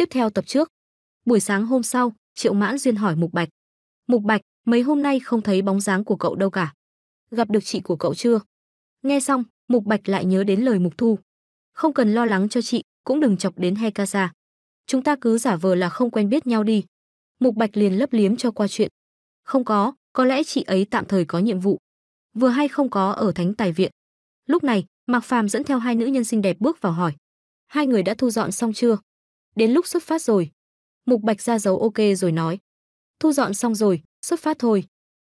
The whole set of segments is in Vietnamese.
Tiếp theo tập trước. Buổi sáng hôm sau, Triệu Mãn Duyên hỏi Mục Bạch. Mục Bạch, mấy hôm nay không thấy bóng dáng của cậu đâu cả. Gặp được chị của cậu chưa? Nghe xong, Mục Bạch lại nhớ đến lời Mục Thu. Không cần lo lắng cho chị, cũng đừng chọc đến Hekasa. Chúng ta cứ giả vờ là không quen biết nhau đi. Mục Bạch liền lấp liếm cho qua chuyện. Không có, có lẽ chị ấy tạm thời có nhiệm vụ. Vừa hay không có ở Thánh Tài Viện. Lúc này, Mạc Phàm dẫn theo hai nữ nhân xinh đẹp bước vào hỏi. Hai người đã thu dọn xong chưa? Đến lúc xuất phát rồi. Mục Bạch ra dấu ok rồi nói. Thu dọn xong rồi, xuất phát thôi.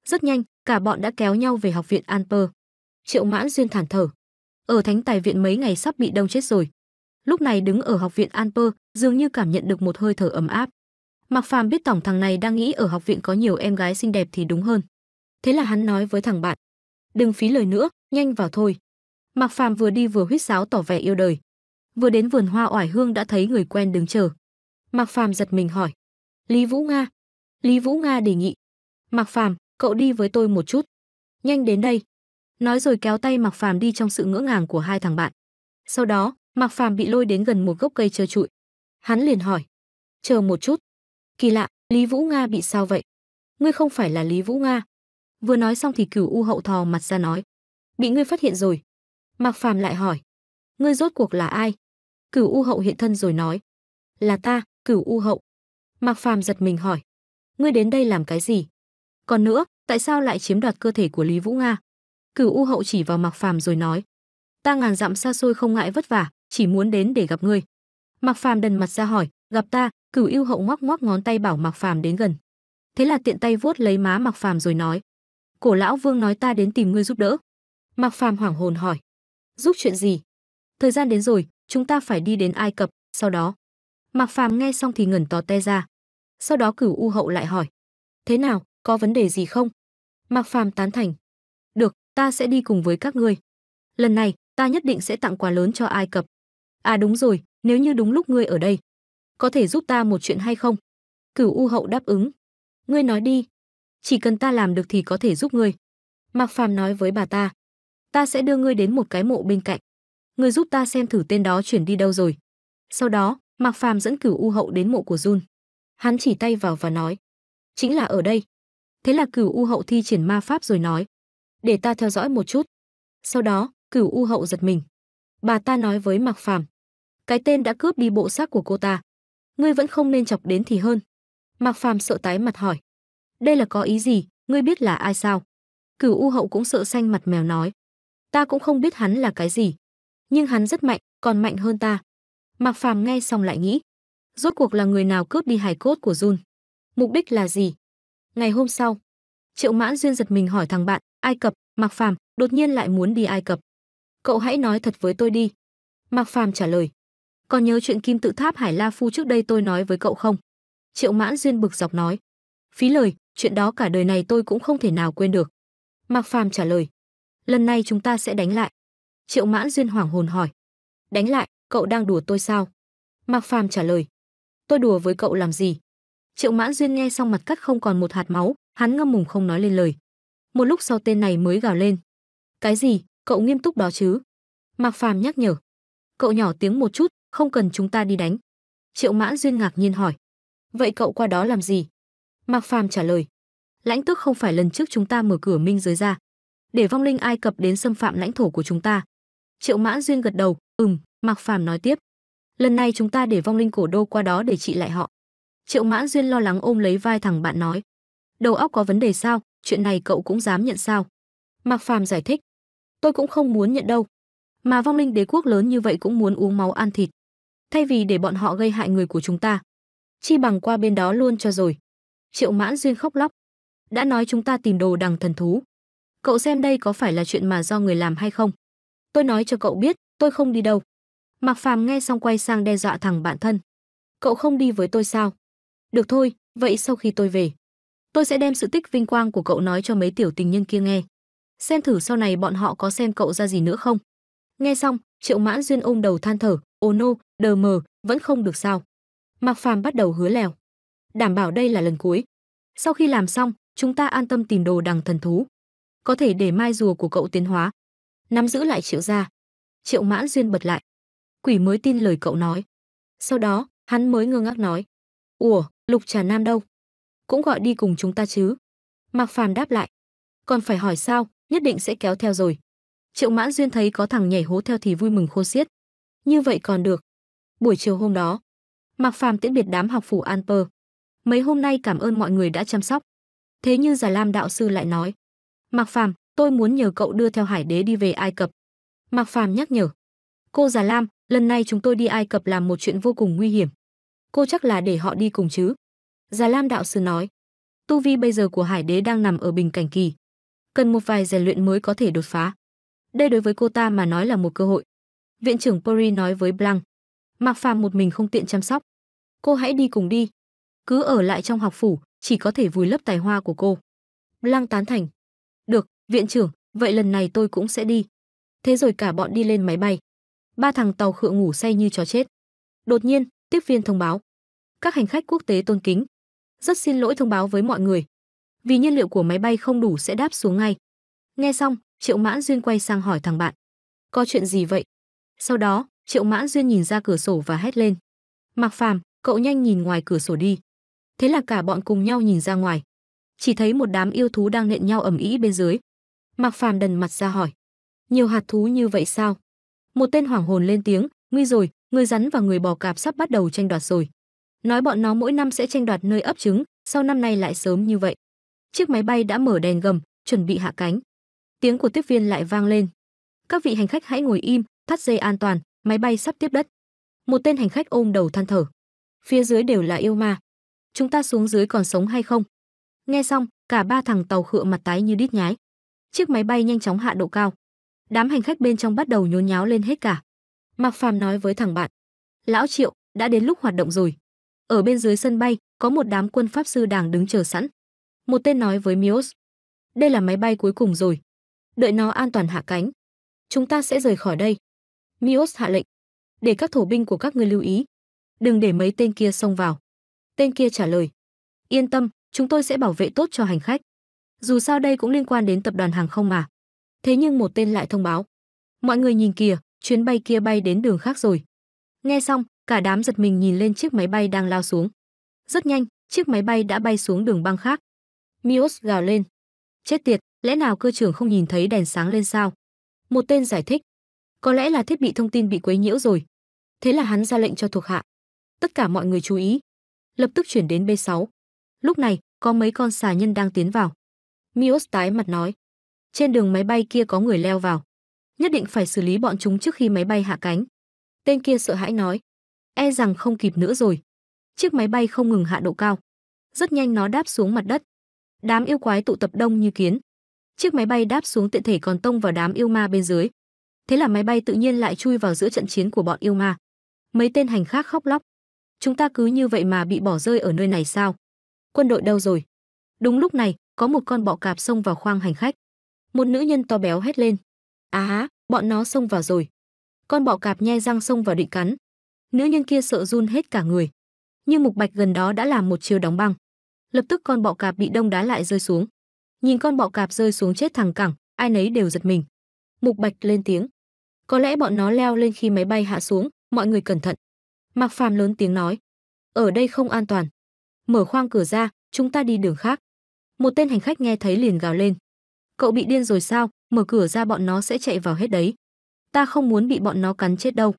Rất nhanh, cả bọn đã kéo nhau về học viện Anper. Triệu Mãn Duyên thản thở. Ở Thánh Tài Viện mấy ngày sắp bị đông chết rồi. Lúc này đứng ở học viện Anper, dường như cảm nhận được một hơi thở ấm áp. Mạc Phàm biết tổng thằng này đang nghĩ ở học viện có nhiều em gái xinh đẹp thì đúng hơn. Thế là hắn nói với thằng bạn, đừng phí lời nữa, nhanh vào thôi. Mạc Phàm vừa đi vừa huýt sáo tỏ vẻ yêu đời vừa đến vườn hoa oải hương đã thấy người quen đứng chờ. Mạc Phàm giật mình hỏi: "Lý Vũ Nga?" Lý Vũ Nga đề nghị: "Mạc Phàm, cậu đi với tôi một chút, nhanh đến đây." Nói rồi kéo tay Mạc Phàm đi trong sự ngỡ ngàng của hai thằng bạn. Sau đó, Mạc Phàm bị lôi đến gần một gốc cây trơ trụi. Hắn liền hỏi: "Chờ một chút." Kỳ lạ, Lý Vũ Nga bị sao vậy? Ngươi không phải là Lý Vũ Nga? Vừa nói xong thì Cửu U hậu thò mặt ra nói: "Bị ngươi phát hiện rồi." Mạc Phàm lại hỏi: "Ngươi rốt cuộc là ai?" Cửu U hậu hiện thân rồi nói: "Là ta, Cửu U hậu." Mạc Phàm giật mình hỏi: "Ngươi đến đây làm cái gì? Còn nữa, tại sao lại chiếm đoạt cơ thể của Lý Vũ Nga?" Cửu U hậu chỉ vào Mạc Phàm rồi nói: "Ta ngàn dặm xa xôi không ngại vất vả, chỉ muốn đến để gặp ngươi." Mạc Phàm đần mặt ra hỏi: "Gặp ta?" Cửu U hậu ngoắc ngoắc ngón tay bảo Mạc Phàm đến gần. Thế là tiện tay vuốt lấy má Mạc Phàm rồi nói: "Cổ lão vương nói ta đến tìm ngươi giúp đỡ." Mạc Phàm hoảng hồn hỏi: "Giúp chuyện gì?" Thời gian đến rồi, chúng ta phải đi đến Ai Cập, sau đó. Mạc Phàm nghe xong thì ngẩn tò te ra. Sau đó Cửu U hậu lại hỏi: "Thế nào, có vấn đề gì không?" Mạc Phàm tán thành: "Được, ta sẽ đi cùng với các ngươi. Lần này, ta nhất định sẽ tặng quà lớn cho Ai Cập. À đúng rồi, nếu như đúng lúc ngươi ở đây, có thể giúp ta một chuyện hay không?" Cửu U hậu đáp ứng: "Ngươi nói đi, chỉ cần ta làm được thì có thể giúp ngươi." Mạc Phàm nói với bà ta: "Ta sẽ đưa ngươi đến một cái mộ bên cạnh người giúp ta xem thử tên đó chuyển đi đâu rồi sau đó mạc phàm dẫn cửu u hậu đến mộ của jun hắn chỉ tay vào và nói chính là ở đây thế là cửu u hậu thi triển ma pháp rồi nói để ta theo dõi một chút sau đó cửu u hậu giật mình bà ta nói với mạc phàm cái tên đã cướp đi bộ xác của cô ta ngươi vẫn không nên chọc đến thì hơn mạc phàm sợ tái mặt hỏi đây là có ý gì ngươi biết là ai sao cửu u hậu cũng sợ xanh mặt mèo nói ta cũng không biết hắn là cái gì nhưng hắn rất mạnh, còn mạnh hơn ta. Mạc Phàm nghe xong lại nghĩ, rốt cuộc là người nào cướp đi hải cốt của Jun? Mục đích là gì? Ngày hôm sau, Triệu Mãn Duyên giật mình hỏi thằng bạn, Ai Cập, Mạc Phàm, đột nhiên lại muốn đi Ai Cập. Cậu hãy nói thật với tôi đi. Mạc Phàm trả lời, còn nhớ chuyện kim tự tháp Hải La Phu trước đây tôi nói với cậu không? Triệu Mãn Duyên bực dọc nói, phí lời, chuyện đó cả đời này tôi cũng không thể nào quên được. Mạc Phàm trả lời, lần này chúng ta sẽ đánh lại. Triệu Mãn Duyên hoảng hồn hỏi. Đánh lại, cậu đang đùa tôi sao? Mạc Phàm trả lời. Tôi đùa với cậu làm gì? Triệu Mãn Duyên nghe xong mặt cắt không còn một hạt máu, hắn ngâm mùng không nói lên lời. Một lúc sau tên này mới gào lên. Cái gì, cậu nghiêm túc đó chứ? Mạc Phàm nhắc nhở. Cậu nhỏ tiếng một chút, không cần chúng ta đi đánh. Triệu Mãn Duyên ngạc nhiên hỏi. Vậy cậu qua đó làm gì? Mạc Phàm trả lời. Lãnh tức không phải lần trước chúng ta mở cửa minh giới ra. Để vong linh Ai Cập đến xâm phạm lãnh thổ của chúng ta. Triệu Mã Duyên gật đầu, "Ừm." Mạc Phàm nói tiếp, "Lần này chúng ta để vong linh cổ đô qua đó để trị lại họ." Triệu Mã Duyên lo lắng ôm lấy vai thằng bạn nói, "Đầu óc có vấn đề sao, chuyện này cậu cũng dám nhận sao?" Mạc Phàm giải thích, "Tôi cũng không muốn nhận đâu, mà vong linh đế quốc lớn như vậy cũng muốn uống máu ăn thịt, thay vì để bọn họ gây hại người của chúng ta, chi bằng qua bên đó luôn cho rồi." Triệu Mã Duyên khóc lóc, "Đã nói chúng ta tìm đồ đằng thần thú, cậu xem đây có phải là chuyện mà do người làm hay không?" tôi nói cho cậu biết, tôi không đi đâu. Mạc Phàm nghe xong quay sang đe dọa thằng bạn thân. Cậu không đi với tôi sao? Được thôi, vậy sau khi tôi về, tôi sẽ đem sự tích vinh quang của cậu nói cho mấy tiểu tình nhân kia nghe. Xem thử sau này bọn họ có xem cậu ra gì nữa không. Nghe xong, Triệu Mãn Duyên ôm đầu than thở, ồ nô, đờ mờ, vẫn không được sao. Mạc Phàm bắt đầu hứa lèo. Đảm bảo đây là lần cuối. Sau khi làm xong, chúng ta an tâm tìm đồ đằng thần thú. Có thể để mai rùa của cậu tiến hóa, nắm giữ lại Triệu gia. Triệu Mãn Duyên bật lại. Quỷ mới tin lời cậu nói. Sau đó, hắn mới ngơ ngác nói: "Ủa, Lục Trà Nam đâu? Cũng gọi đi cùng chúng ta chứ?" Mạc Phàm đáp lại: "Còn phải hỏi sao, nhất định sẽ kéo theo rồi." Triệu Mãn Duyên thấy có thằng nhảy hố theo thì vui mừng khô xiết. Như vậy còn được. Buổi chiều hôm đó, Mạc Phàm tiễn biệt đám học phủ Anper. Mấy hôm nay cảm ơn mọi người đã chăm sóc. Thế như Già Lam đạo sư lại nói, "Mạc Phàm, tôi muốn nhờ cậu đưa theo Hải Đế đi về Ai Cập. Mạc Phàm nhắc nhở. Cô già Lam, lần này chúng tôi đi Ai Cập làm một chuyện vô cùng nguy hiểm. Cô chắc là để họ đi cùng chứ? Già Lam đạo sư nói. Tu vi bây giờ của Hải Đế đang nằm ở bình cảnh kỳ. Cần một vài rèn luyện mới có thể đột phá. Đây đối với cô ta mà nói là một cơ hội. Viện trưởng Pori nói với Blanc. Mạc Phàm một mình không tiện chăm sóc. Cô hãy đi cùng đi. Cứ ở lại trong học phủ, chỉ có thể vùi lấp tài hoa của cô. Blanc tán thành, Viện trưởng, vậy lần này tôi cũng sẽ đi. Thế rồi cả bọn đi lên máy bay. Ba thằng tàu khựa ngủ say như chó chết. Đột nhiên, tiếp viên thông báo. Các hành khách quốc tế tôn kính. Rất xin lỗi thông báo với mọi người. Vì nhiên liệu của máy bay không đủ sẽ đáp xuống ngay. Nghe xong, Triệu Mãn Duyên quay sang hỏi thằng bạn. Có chuyện gì vậy? Sau đó, Triệu Mãn Duyên nhìn ra cửa sổ và hét lên. Mạc Phàm, cậu nhanh nhìn ngoài cửa sổ đi. Thế là cả bọn cùng nhau nhìn ra ngoài. Chỉ thấy một đám yêu thú đang nện nhau ẩm ý bên dưới. Mạc Phàm đần mặt ra hỏi. Nhiều hạt thú như vậy sao? Một tên hoảng hồn lên tiếng, nguy rồi, người rắn và người bò cạp sắp bắt đầu tranh đoạt rồi. Nói bọn nó mỗi năm sẽ tranh đoạt nơi ấp trứng, sau năm nay lại sớm như vậy. Chiếc máy bay đã mở đèn gầm, chuẩn bị hạ cánh. Tiếng của tiếp viên lại vang lên. Các vị hành khách hãy ngồi im, thắt dây an toàn, máy bay sắp tiếp đất. Một tên hành khách ôm đầu than thở. Phía dưới đều là yêu ma. Chúng ta xuống dưới còn sống hay không? Nghe xong, cả ba thằng tàu khựa mặt tái như đít nhái chiếc máy bay nhanh chóng hạ độ cao. Đám hành khách bên trong bắt đầu nhốn nháo lên hết cả. Mạc Phàm nói với thằng bạn: "Lão Triệu, đã đến lúc hoạt động rồi." Ở bên dưới sân bay, có một đám quân pháp sư đang đứng chờ sẵn. Một tên nói với Mios: "Đây là máy bay cuối cùng rồi. Đợi nó an toàn hạ cánh, chúng ta sẽ rời khỏi đây." Mios hạ lệnh: "Để các thổ binh của các ngươi lưu ý, đừng để mấy tên kia xông vào." Tên kia trả lời: "Yên tâm, chúng tôi sẽ bảo vệ tốt cho hành khách." Dù sao đây cũng liên quan đến tập đoàn hàng không mà. Thế nhưng một tên lại thông báo. Mọi người nhìn kìa, chuyến bay kia bay đến đường khác rồi. Nghe xong, cả đám giật mình nhìn lên chiếc máy bay đang lao xuống. Rất nhanh, chiếc máy bay đã bay xuống đường băng khác. Mios gào lên. Chết tiệt, lẽ nào cơ trưởng không nhìn thấy đèn sáng lên sao? Một tên giải thích. Có lẽ là thiết bị thông tin bị quấy nhiễu rồi. Thế là hắn ra lệnh cho thuộc hạ. Tất cả mọi người chú ý. Lập tức chuyển đến B6. Lúc này, có mấy con xà nhân đang tiến vào. Mios tái mặt nói. Trên đường máy bay kia có người leo vào. Nhất định phải xử lý bọn chúng trước khi máy bay hạ cánh. Tên kia sợ hãi nói. E rằng không kịp nữa rồi. Chiếc máy bay không ngừng hạ độ cao. Rất nhanh nó đáp xuống mặt đất. Đám yêu quái tụ tập đông như kiến. Chiếc máy bay đáp xuống tiện thể còn tông vào đám yêu ma bên dưới. Thế là máy bay tự nhiên lại chui vào giữa trận chiến của bọn yêu ma. Mấy tên hành khác khóc lóc. Chúng ta cứ như vậy mà bị bỏ rơi ở nơi này sao? Quân đội đâu rồi? Đúng lúc này, có một con bọ cạp xông vào khoang hành khách. Một nữ nhân to béo hét lên. Á, à, bọn nó xông vào rồi. Con bọ cạp nhe răng xông vào định cắn. Nữ nhân kia sợ run hết cả người. Nhưng mục bạch gần đó đã làm một chiêu đóng băng. Lập tức con bọ cạp bị đông đá lại rơi xuống. Nhìn con bọ cạp rơi xuống chết thẳng cẳng, ai nấy đều giật mình. Mục bạch lên tiếng. Có lẽ bọn nó leo lên khi máy bay hạ xuống, mọi người cẩn thận. Mạc Phàm lớn tiếng nói. Ở đây không an toàn. Mở khoang cửa ra, chúng ta đi đường khác một tên hành khách nghe thấy liền gào lên cậu bị điên rồi sao mở cửa ra bọn nó sẽ chạy vào hết đấy ta không muốn bị bọn nó cắn chết đâu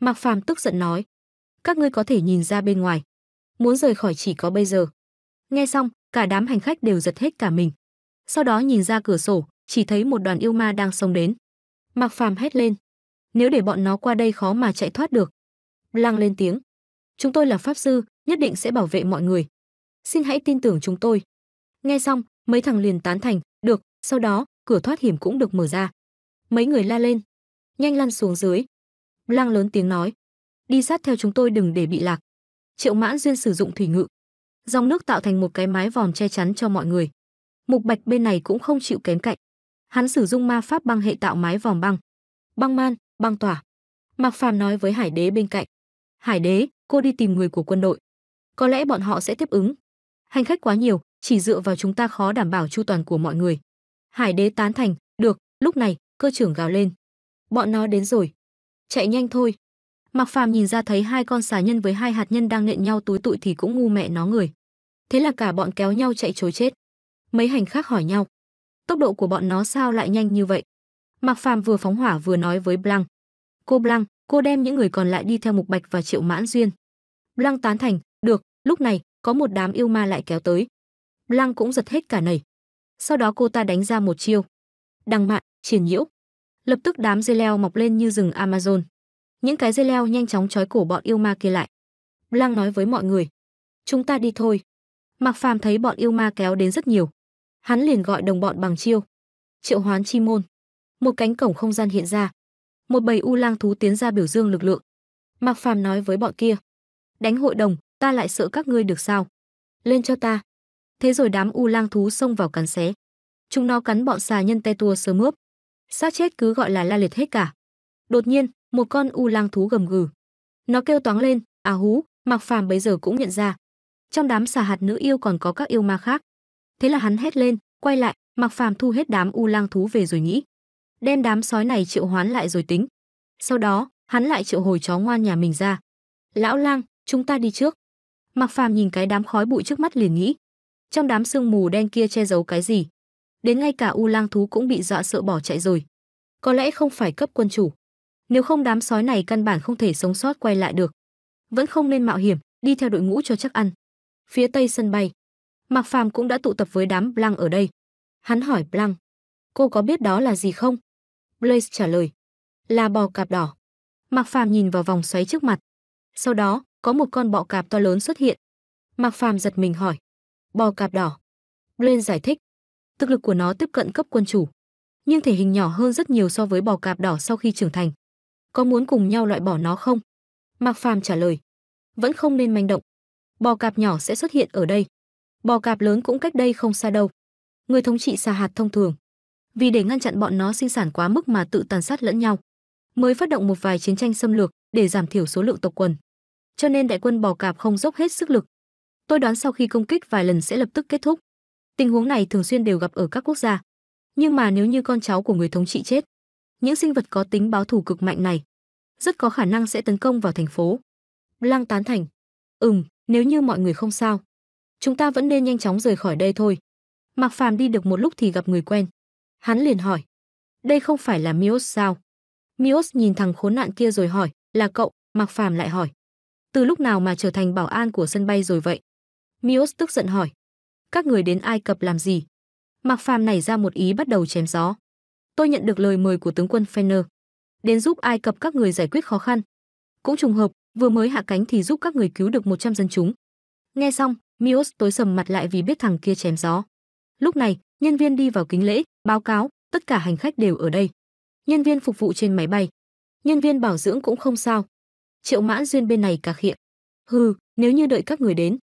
mạc phàm tức giận nói các ngươi có thể nhìn ra bên ngoài muốn rời khỏi chỉ có bây giờ nghe xong cả đám hành khách đều giật hết cả mình sau đó nhìn ra cửa sổ chỉ thấy một đoàn yêu ma đang xông đến mạc phàm hét lên nếu để bọn nó qua đây khó mà chạy thoát được Lăng lên tiếng chúng tôi là pháp sư nhất định sẽ bảo vệ mọi người xin hãy tin tưởng chúng tôi nghe xong mấy thằng liền tán thành được sau đó cửa thoát hiểm cũng được mở ra mấy người la lên nhanh lăn xuống dưới lang lớn tiếng nói đi sát theo chúng tôi đừng để bị lạc triệu mãn duyên sử dụng thủy ngự dòng nước tạo thành một cái mái vòm che chắn cho mọi người mục bạch bên này cũng không chịu kém cạnh hắn sử dụng ma pháp băng hệ tạo mái vòm băng băng man băng tỏa mạc phàm nói với hải đế bên cạnh hải đế cô đi tìm người của quân đội có lẽ bọn họ sẽ tiếp ứng hành khách quá nhiều chỉ dựa vào chúng ta khó đảm bảo chu toàn của mọi người. Hải đế tán thành, được, lúc này, cơ trưởng gào lên. Bọn nó đến rồi. Chạy nhanh thôi. mặc Phàm nhìn ra thấy hai con xà nhân với hai hạt nhân đang nện nhau túi tụi thì cũng ngu mẹ nó người. Thế là cả bọn kéo nhau chạy trối chết. Mấy hành khác hỏi nhau. Tốc độ của bọn nó sao lại nhanh như vậy? mặc Phàm vừa phóng hỏa vừa nói với Blanc. Cô Blanc, cô đem những người còn lại đi theo Mục Bạch và Triệu Mãn Duyên. Blanc tán thành, được, lúc này, có một đám yêu ma lại kéo tới, Lăng cũng giật hết cả nảy. Sau đó cô ta đánh ra một chiêu. Đằng mạn, triển nhiễu. Lập tức đám dây leo mọc lên như rừng Amazon. Những cái dây leo nhanh chóng trói cổ bọn yêu ma kia lại. Lăng nói với mọi người. Chúng ta đi thôi. Mạc Phàm thấy bọn yêu ma kéo đến rất nhiều. Hắn liền gọi đồng bọn bằng chiêu. Triệu hoán chi môn. Một cánh cổng không gian hiện ra. Một bầy u lang thú tiến ra biểu dương lực lượng. Mạc Phàm nói với bọn kia. Đánh hội đồng, ta lại sợ các ngươi được sao? Lên cho ta thế rồi đám u lang thú xông vào cắn xé. Chúng nó cắn bọn xà nhân te tua sớm mướp. Xác chết cứ gọi là la liệt hết cả. Đột nhiên, một con u lang thú gầm gừ. Nó kêu toáng lên, à hú, mặc Phàm bấy giờ cũng nhận ra. Trong đám xà hạt nữ yêu còn có các yêu ma khác. Thế là hắn hét lên, quay lại, mặc Phàm thu hết đám u lang thú về rồi nghĩ, đem đám sói này triệu hoán lại rồi tính. Sau đó, hắn lại triệu hồi chó ngoan nhà mình ra. "Lão lang, chúng ta đi trước." mặc Phàm nhìn cái đám khói bụi trước mắt liền nghĩ, trong đám sương mù đen kia che giấu cái gì đến ngay cả u lang thú cũng bị dọa sợ bỏ chạy rồi có lẽ không phải cấp quân chủ nếu không đám sói này căn bản không thể sống sót quay lại được vẫn không nên mạo hiểm đi theo đội ngũ cho chắc ăn phía tây sân bay mạc phàm cũng đã tụ tập với đám blang ở đây hắn hỏi blang cô có biết đó là gì không blaze trả lời là bò cạp đỏ mạc phàm nhìn vào vòng xoáy trước mặt sau đó có một con bọ cạp to lớn xuất hiện mạc phàm giật mình hỏi bò cạp đỏ. Blaine giải thích, thực lực của nó tiếp cận cấp quân chủ, nhưng thể hình nhỏ hơn rất nhiều so với bò cạp đỏ sau khi trưởng thành. Có muốn cùng nhau loại bỏ nó không? Mạc Phàm trả lời, vẫn không nên manh động. Bò cạp nhỏ sẽ xuất hiện ở đây. Bò cạp lớn cũng cách đây không xa đâu. Người thống trị xà hạt thông thường, vì để ngăn chặn bọn nó sinh sản quá mức mà tự tàn sát lẫn nhau, mới phát động một vài chiến tranh xâm lược để giảm thiểu số lượng tộc quần. Cho nên đại quân bò cạp không dốc hết sức lực tôi đoán sau khi công kích vài lần sẽ lập tức kết thúc tình huống này thường xuyên đều gặp ở các quốc gia nhưng mà nếu như con cháu của người thống trị chết những sinh vật có tính báo thù cực mạnh này rất có khả năng sẽ tấn công vào thành phố lăng tán thành ừm nếu như mọi người không sao chúng ta vẫn nên nhanh chóng rời khỏi đây thôi mạc phàm đi được một lúc thì gặp người quen hắn liền hỏi đây không phải là mios sao mios nhìn thằng khốn nạn kia rồi hỏi là cậu mạc phàm lại hỏi từ lúc nào mà trở thành bảo an của sân bay rồi vậy Mios tức giận hỏi. Các người đến Ai Cập làm gì? Mạc Phàm nảy ra một ý bắt đầu chém gió. Tôi nhận được lời mời của tướng quân Fenner. Đến giúp Ai Cập các người giải quyết khó khăn. Cũng trùng hợp, vừa mới hạ cánh thì giúp các người cứu được 100 dân chúng. Nghe xong, Mios tối sầm mặt lại vì biết thằng kia chém gió. Lúc này, nhân viên đi vào kính lễ, báo cáo, tất cả hành khách đều ở đây. Nhân viên phục vụ trên máy bay. Nhân viên bảo dưỡng cũng không sao. Triệu mãn duyên bên này cà khịa. Hừ, nếu như đợi các người đến,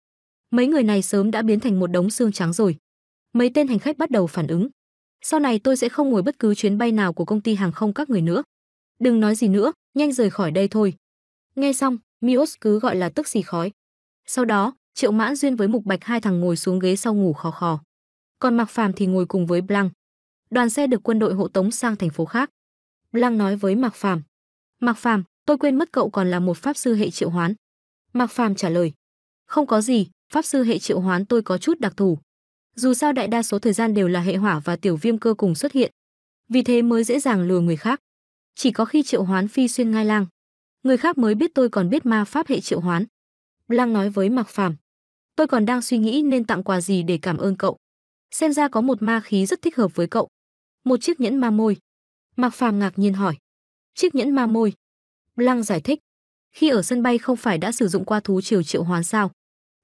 Mấy người này sớm đã biến thành một đống xương trắng rồi. Mấy tên hành khách bắt đầu phản ứng. Sau này tôi sẽ không ngồi bất cứ chuyến bay nào của công ty hàng không các người nữa. Đừng nói gì nữa, nhanh rời khỏi đây thôi. Nghe xong, Mios cứ gọi là tức xì khói. Sau đó, Triệu Mãn duyên với Mục Bạch hai thằng ngồi xuống ghế sau ngủ khò khò. Còn Mạc Phàm thì ngồi cùng với Blanc. Đoàn xe được quân đội hộ tống sang thành phố khác. Blanc nói với Mạc Phàm, "Mạc Phàm, tôi quên mất cậu còn là một pháp sư hệ triệu hoán." Mạc Phàm trả lời, "Không có gì, pháp sư hệ triệu hoán tôi có chút đặc thù. Dù sao đại đa số thời gian đều là hệ hỏa và tiểu viêm cơ cùng xuất hiện, vì thế mới dễ dàng lừa người khác. Chỉ có khi triệu hoán phi xuyên ngai lang, người khác mới biết tôi còn biết ma pháp hệ triệu hoán. Lang nói với Mạc Phàm, tôi còn đang suy nghĩ nên tặng quà gì để cảm ơn cậu. Xem ra có một ma khí rất thích hợp với cậu. Một chiếc nhẫn ma môi. Mạc Phàm ngạc nhiên hỏi, chiếc nhẫn ma môi. Lang giải thích, khi ở sân bay không phải đã sử dụng qua thú triều triệu hoán sao?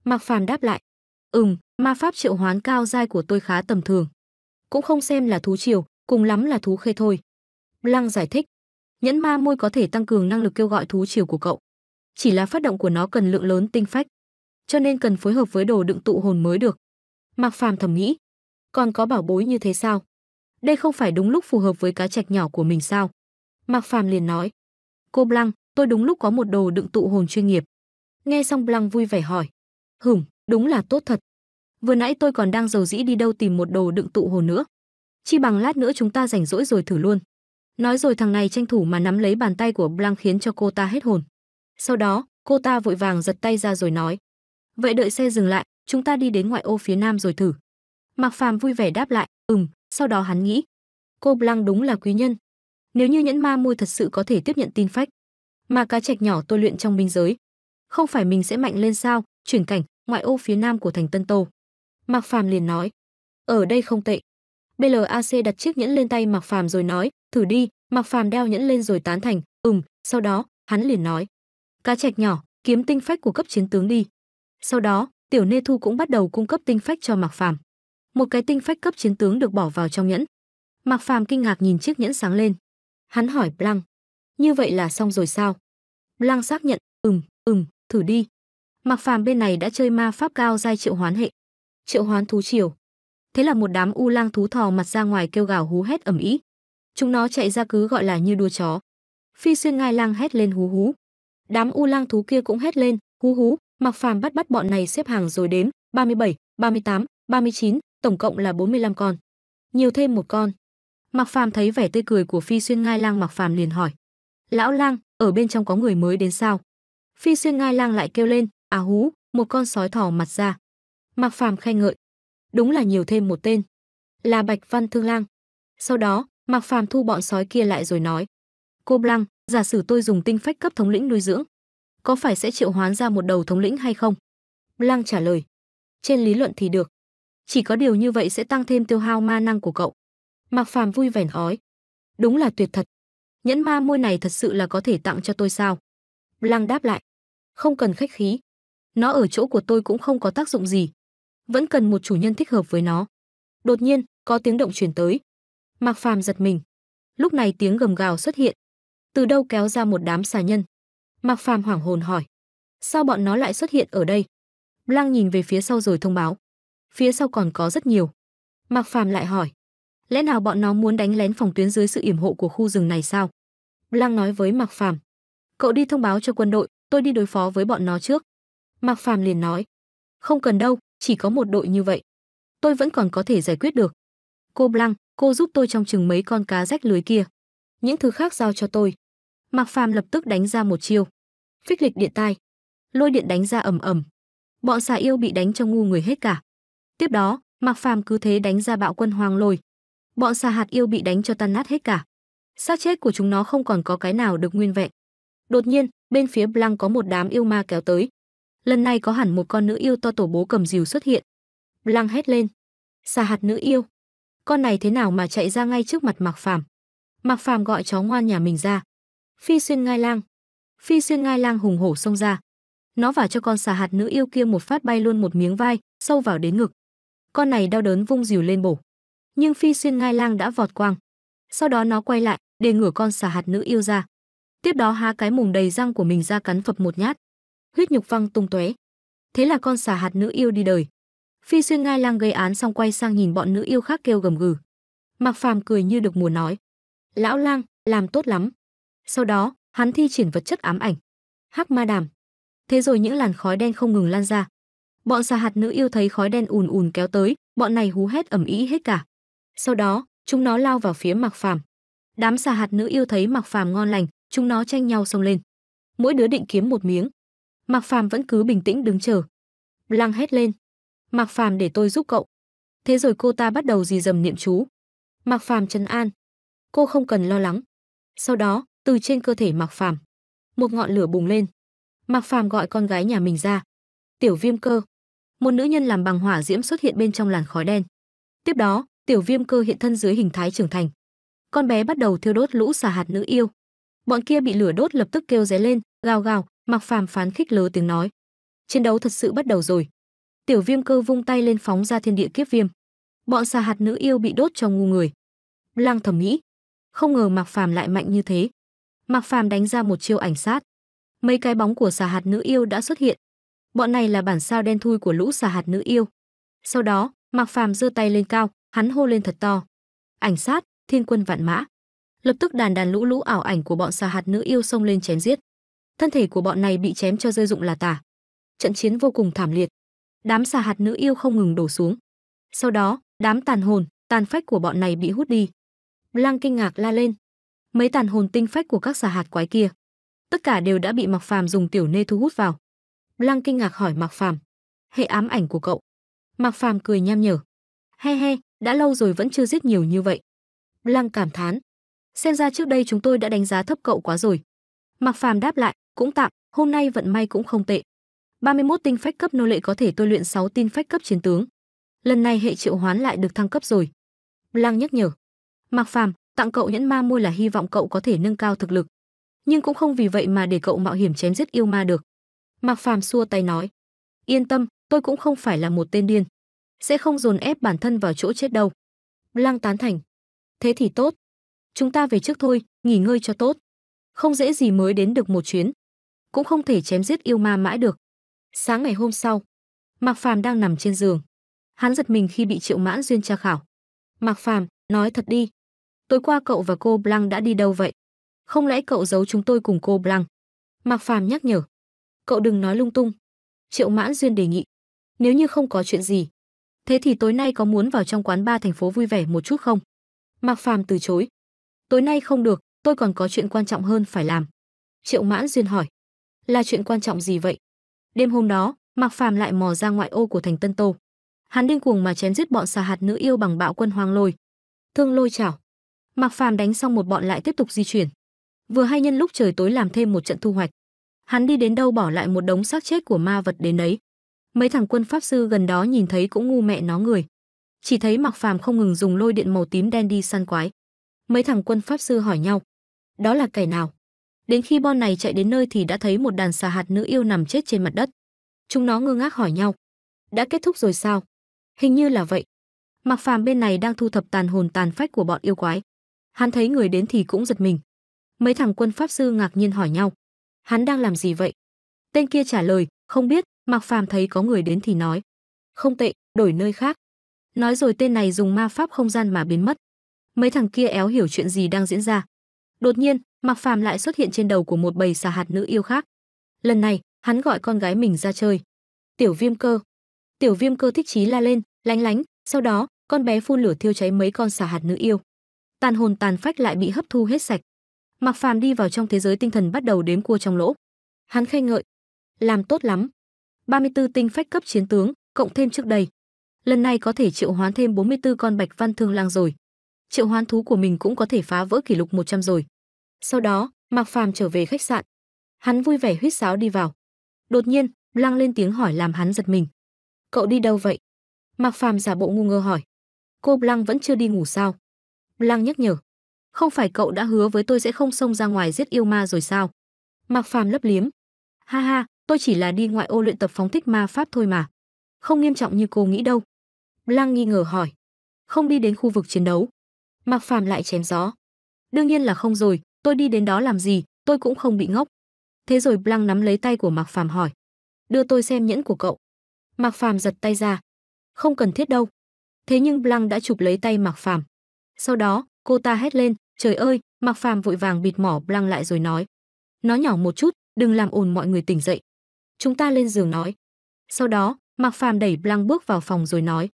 Mạc Phàm đáp lại, "Ừm, ma pháp triệu hoán cao giai của tôi khá tầm thường, cũng không xem là thú triều, cùng lắm là thú khê thôi." Lăng giải thích, "Nhẫn ma môi có thể tăng cường năng lực kêu gọi thú triều của cậu, chỉ là phát động của nó cần lượng lớn tinh phách, cho nên cần phối hợp với đồ đựng tụ hồn mới được." Mạc Phàm thầm nghĩ, "Còn có bảo bối như thế sao? Đây không phải đúng lúc phù hợp với cá trạch nhỏ của mình sao?" Mạc Phàm liền nói, "Cô Blanc, tôi đúng lúc có một đồ đựng tụ hồn chuyên nghiệp." Nghe xong Blanc vui vẻ hỏi, Hửm, đúng là tốt thật. Vừa nãy tôi còn đang giàu dĩ đi đâu tìm một đồ đựng tụ hồ nữa. Chi bằng lát nữa chúng ta rảnh rỗi rồi thử luôn. Nói rồi thằng này tranh thủ mà nắm lấy bàn tay của Blanc khiến cho cô ta hết hồn. Sau đó, cô ta vội vàng giật tay ra rồi nói. Vậy đợi xe dừng lại, chúng ta đi đến ngoại ô phía nam rồi thử. Mạc Phàm vui vẻ đáp lại, ừm, sau đó hắn nghĩ. Cô Blanc đúng là quý nhân. Nếu như nhẫn ma môi thật sự có thể tiếp nhận tin phách, mà cá trạch nhỏ tôi luyện trong minh giới. Không phải mình sẽ mạnh lên sao, chuyển cảnh, ngoại ô phía nam của thành Tân Tô. Mạc Phàm liền nói, ở đây không tệ. BLAC đặt chiếc nhẫn lên tay Mạc Phàm rồi nói, thử đi, Mạc Phàm đeo nhẫn lên rồi tán thành, ừm, sau đó, hắn liền nói, cá trạch nhỏ, kiếm tinh phách của cấp chiến tướng đi. Sau đó, Tiểu Nê Thu cũng bắt đầu cung cấp tinh phách cho Mạc Phàm. Một cái tinh phách cấp chiến tướng được bỏ vào trong nhẫn. Mạc Phàm kinh ngạc nhìn chiếc nhẫn sáng lên. Hắn hỏi Blanc, như vậy là xong rồi sao? Blanc xác nhận, ừm, ừm, thử đi. Mạc Phàm bên này đã chơi ma pháp cao giai triệu hoán hệ. Triệu hoán thú triều. Thế là một đám u lang thú thò mặt ra ngoài kêu gào hú hét ầm ĩ. Chúng nó chạy ra cứ gọi là như đua chó. Phi xuyên ngai lang hét lên hú hú. Đám u lang thú kia cũng hét lên, hú hú, Mạc Phàm bắt bắt bọn này xếp hàng rồi đếm, 37, 38, 39, tổng cộng là 45 con. Nhiều thêm một con. Mạc Phàm thấy vẻ tươi cười của Phi xuyên ngai lang Mạc Phàm liền hỏi: "Lão lang, ở bên trong có người mới đến sao?" Phi xuyên ngai lang lại kêu lên, á hú, một con sói thỏ mặt ra. Mạc Phàm khen ngợi, đúng là nhiều thêm một tên, là Bạch Văn Thương Lang. Sau đó, Mạc Phàm thu bọn sói kia lại rồi nói, cô Blanc, giả sử tôi dùng tinh phách cấp thống lĩnh nuôi dưỡng, có phải sẽ triệu hoán ra một đầu thống lĩnh hay không? Blanc trả lời, trên lý luận thì được, chỉ có điều như vậy sẽ tăng thêm tiêu hao ma năng của cậu. Mạc Phàm vui vẻ nói, đúng là tuyệt thật. Nhẫn ma môi này thật sự là có thể tặng cho tôi sao? Blanc đáp lại, không cần khách khí, nó ở chỗ của tôi cũng không có tác dụng gì. Vẫn cần một chủ nhân thích hợp với nó. Đột nhiên, có tiếng động truyền tới. Mạc Phàm giật mình. Lúc này tiếng gầm gào xuất hiện. Từ đâu kéo ra một đám xà nhân. Mạc Phàm hoảng hồn hỏi. Sao bọn nó lại xuất hiện ở đây? Blang nhìn về phía sau rồi thông báo. Phía sau còn có rất nhiều. Mạc Phàm lại hỏi. Lẽ nào bọn nó muốn đánh lén phòng tuyến dưới sự yểm hộ của khu rừng này sao? Blang nói với Mạc Phàm. Cậu đi thông báo cho quân đội, tôi đi đối phó với bọn nó trước. Mạc Phàm liền nói, không cần đâu, chỉ có một đội như vậy. Tôi vẫn còn có thể giải quyết được. Cô Blanc, cô giúp tôi trong chừng mấy con cá rách lưới kia. Những thứ khác giao cho tôi. Mạc Phàm lập tức đánh ra một chiêu. Phích lịch điện tai. Lôi điện đánh ra ầm ầm. Bọn xà yêu bị đánh cho ngu người hết cả. Tiếp đó, Mạc Phàm cứ thế đánh ra bạo quân hoang lôi. Bọn xà hạt yêu bị đánh cho tan nát hết cả. Xác chết của chúng nó không còn có cái nào được nguyên vẹn. Đột nhiên, bên phía Blanc có một đám yêu ma kéo tới lần này có hẳn một con nữ yêu to tổ bố cầm rìu xuất hiện. Lăng hét lên. Xà hạt nữ yêu. Con này thế nào mà chạy ra ngay trước mặt Mạc Phàm. Mạc Phàm gọi chó ngoan nhà mình ra. Phi xuyên ngai lang. Phi xuyên ngai lang hùng hổ xông ra. Nó vả cho con xà hạt nữ yêu kia một phát bay luôn một miếng vai, sâu vào đến ngực. Con này đau đớn vung rìu lên bổ. Nhưng phi xuyên ngai lang đã vọt quang. Sau đó nó quay lại, để ngửa con xà hạt nữ yêu ra. Tiếp đó há cái mùng đầy răng của mình ra cắn phập một nhát huyết nhục văng tung tóe. Thế là con xà hạt nữ yêu đi đời. Phi xuyên ngai lang gây án xong quay sang nhìn bọn nữ yêu khác kêu gầm gừ. Mạc Phàm cười như được mùa nói. Lão lang, làm tốt lắm. Sau đó, hắn thi triển vật chất ám ảnh. Hắc ma đàm. Thế rồi những làn khói đen không ngừng lan ra. Bọn xà hạt nữ yêu thấy khói đen ùn ùn kéo tới, bọn này hú hét ầm ĩ hết cả. Sau đó, chúng nó lao vào phía Mạc Phàm. Đám xà hạt nữ yêu thấy Mạc Phàm ngon lành, chúng nó tranh nhau xông lên. Mỗi đứa định kiếm một miếng, Mạc Phàm vẫn cứ bình tĩnh đứng chờ. Lăng hét lên. Mạc Phàm để tôi giúp cậu. Thế rồi cô ta bắt đầu dì dầm niệm chú. Mạc Phàm trấn an. Cô không cần lo lắng. Sau đó, từ trên cơ thể Mạc Phàm, một ngọn lửa bùng lên. Mạc Phàm gọi con gái nhà mình ra. Tiểu Viêm Cơ. Một nữ nhân làm bằng hỏa diễm xuất hiện bên trong làn khói đen. Tiếp đó, Tiểu Viêm Cơ hiện thân dưới hình thái trưởng thành. Con bé bắt đầu thiêu đốt lũ xà hạt nữ yêu. Bọn kia bị lửa đốt lập tức kêu ré lên, gào gào, Mạc Phàm phán khích lớn tiếng nói, chiến đấu thật sự bắt đầu rồi. Tiểu Viêm Cơ vung tay lên phóng ra thiên địa kiếp viêm. Bọn xà hạt nữ yêu bị đốt cho ngu người. Lăng thầm nghĩ, không ngờ Mạc Phàm lại mạnh như thế. Mạc Phàm đánh ra một chiêu ảnh sát. Mấy cái bóng của xà hạt nữ yêu đã xuất hiện. Bọn này là bản sao đen thui của lũ xà hạt nữ yêu. Sau đó, Mạc Phàm giơ tay lên cao, hắn hô lên thật to. Ảnh sát, thiên quân vạn mã. Lập tức đàn đàn lũ lũ ảo ảnh của bọn xà hạt nữ yêu xông lên chém giết thân thể của bọn này bị chém cho rơi dụng là tả. Trận chiến vô cùng thảm liệt. Đám xà hạt nữ yêu không ngừng đổ xuống. Sau đó, đám tàn hồn, tàn phách của bọn này bị hút đi. Lang kinh ngạc la lên. Mấy tàn hồn tinh phách của các xà hạt quái kia, tất cả đều đã bị Mạc Phàm dùng tiểu nê thu hút vào. Lăng kinh ngạc hỏi Mạc Phàm, "Hệ ám ảnh của cậu?" Mạc Phàm cười nham nhở, "He he, đã lâu rồi vẫn chưa giết nhiều như vậy." Lăng cảm thán, "Xem ra trước đây chúng tôi đã đánh giá thấp cậu quá rồi." Mạc Phàm đáp lại, cũng tạm, hôm nay vận may cũng không tệ. 31 tinh phách cấp nô lệ có thể tôi luyện 6 tinh phách cấp chiến tướng. Lần này hệ triệu hoán lại được thăng cấp rồi. Lang nhắc nhở. Mạc Phàm, tặng cậu nhẫn ma môi là hy vọng cậu có thể nâng cao thực lực, nhưng cũng không vì vậy mà để cậu mạo hiểm chém giết yêu ma được. Mạc Phàm xua tay nói, yên tâm, tôi cũng không phải là một tên điên, sẽ không dồn ép bản thân vào chỗ chết đâu. Lang tán thành. Thế thì tốt. Chúng ta về trước thôi, nghỉ ngơi cho tốt. Không dễ gì mới đến được một chuyến cũng không thể chém giết yêu ma mãi được. Sáng ngày hôm sau, Mạc Phàm đang nằm trên giường. Hắn giật mình khi bị Triệu Mãn Duyên tra khảo. "Mạc Phàm, nói thật đi, tối qua cậu và cô Blanc đã đi đâu vậy? Không lẽ cậu giấu chúng tôi cùng cô Blanc?" Mạc Phàm nhắc nhở. "Cậu đừng nói lung tung." Triệu Mãn Duyên đề nghị. "Nếu như không có chuyện gì, thế thì tối nay có muốn vào trong quán ba thành phố vui vẻ một chút không?" Mạc Phàm từ chối. "Tối nay không được, tôi còn có chuyện quan trọng hơn phải làm." Triệu Mãn Duyên hỏi là chuyện quan trọng gì vậy? Đêm hôm đó, Mạc Phàm lại mò ra ngoại ô của thành Tân Tô. Hắn điên cuồng mà chém giết bọn xà hạt nữ yêu bằng bạo quân hoang lôi. Thương lôi chảo. Mạc Phàm đánh xong một bọn lại tiếp tục di chuyển. Vừa hay nhân lúc trời tối làm thêm một trận thu hoạch. Hắn đi đến đâu bỏ lại một đống xác chết của ma vật đến đấy. Mấy thằng quân pháp sư gần đó nhìn thấy cũng ngu mẹ nó người. Chỉ thấy Mạc Phàm không ngừng dùng lôi điện màu tím đen đi săn quái. Mấy thằng quân pháp sư hỏi nhau, đó là kẻ nào? Đến khi Bon này chạy đến nơi thì đã thấy một đàn xà hạt nữ yêu nằm chết trên mặt đất. Chúng nó ngơ ngác hỏi nhau. Đã kết thúc rồi sao? Hình như là vậy. Mặc Phàm bên này đang thu thập tàn hồn tàn phách của bọn yêu quái. Hắn thấy người đến thì cũng giật mình. Mấy thằng quân pháp sư ngạc nhiên hỏi nhau. Hắn đang làm gì vậy? Tên kia trả lời, không biết, Mặc Phàm thấy có người đến thì nói. Không tệ, đổi nơi khác. Nói rồi tên này dùng ma pháp không gian mà biến mất. Mấy thằng kia éo hiểu chuyện gì đang diễn ra. Đột nhiên, Mạc Phàm lại xuất hiện trên đầu của một bầy xà hạt nữ yêu khác. Lần này, hắn gọi con gái mình ra chơi. Tiểu Viêm Cơ. Tiểu Viêm Cơ thích chí la lên, lánh lánh, sau đó, con bé phun lửa thiêu cháy mấy con xà hạt nữ yêu. Tàn hồn tàn phách lại bị hấp thu hết sạch. Mạc Phàm đi vào trong thế giới tinh thần bắt đầu đếm cua trong lỗ. Hắn khen ngợi, làm tốt lắm. 34 tinh phách cấp chiến tướng, cộng thêm trước đây. Lần này có thể triệu hoán thêm 44 con bạch văn thương lang rồi. Triệu hoán thú của mình cũng có thể phá vỡ kỷ lục 100 rồi. Sau đó, Mạc Phàm trở về khách sạn. Hắn vui vẻ huýt sáo đi vào. Đột nhiên, Lăng lên tiếng hỏi làm hắn giật mình. "Cậu đi đâu vậy?" Mạc Phàm giả bộ ngu ngơ hỏi. "Cô Lăng vẫn chưa đi ngủ sao?" Lăng nhắc nhở. "Không phải cậu đã hứa với tôi sẽ không xông ra ngoài giết yêu ma rồi sao?" Mạc Phàm lấp liếm. "Ha ha, tôi chỉ là đi ngoại ô luyện tập phóng thích ma pháp thôi mà. Không nghiêm trọng như cô nghĩ đâu." Lăng nghi ngờ hỏi. "Không đi đến khu vực chiến đấu?" Mạc Phàm lại chém gió. "Đương nhiên là không rồi, tôi đi đến đó làm gì, tôi cũng không bị ngốc. Thế rồi Blanc nắm lấy tay của Mạc Phàm hỏi, đưa tôi xem nhẫn của cậu. Mạc Phàm giật tay ra, không cần thiết đâu. Thế nhưng Blanc đã chụp lấy tay Mạc Phàm. Sau đó, cô ta hét lên, trời ơi, Mạc Phàm vội vàng bịt mỏ Blanc lại rồi nói, nó nhỏ một chút, đừng làm ồn mọi người tỉnh dậy. Chúng ta lên giường nói. Sau đó, Mạc Phàm đẩy Blanc bước vào phòng rồi nói,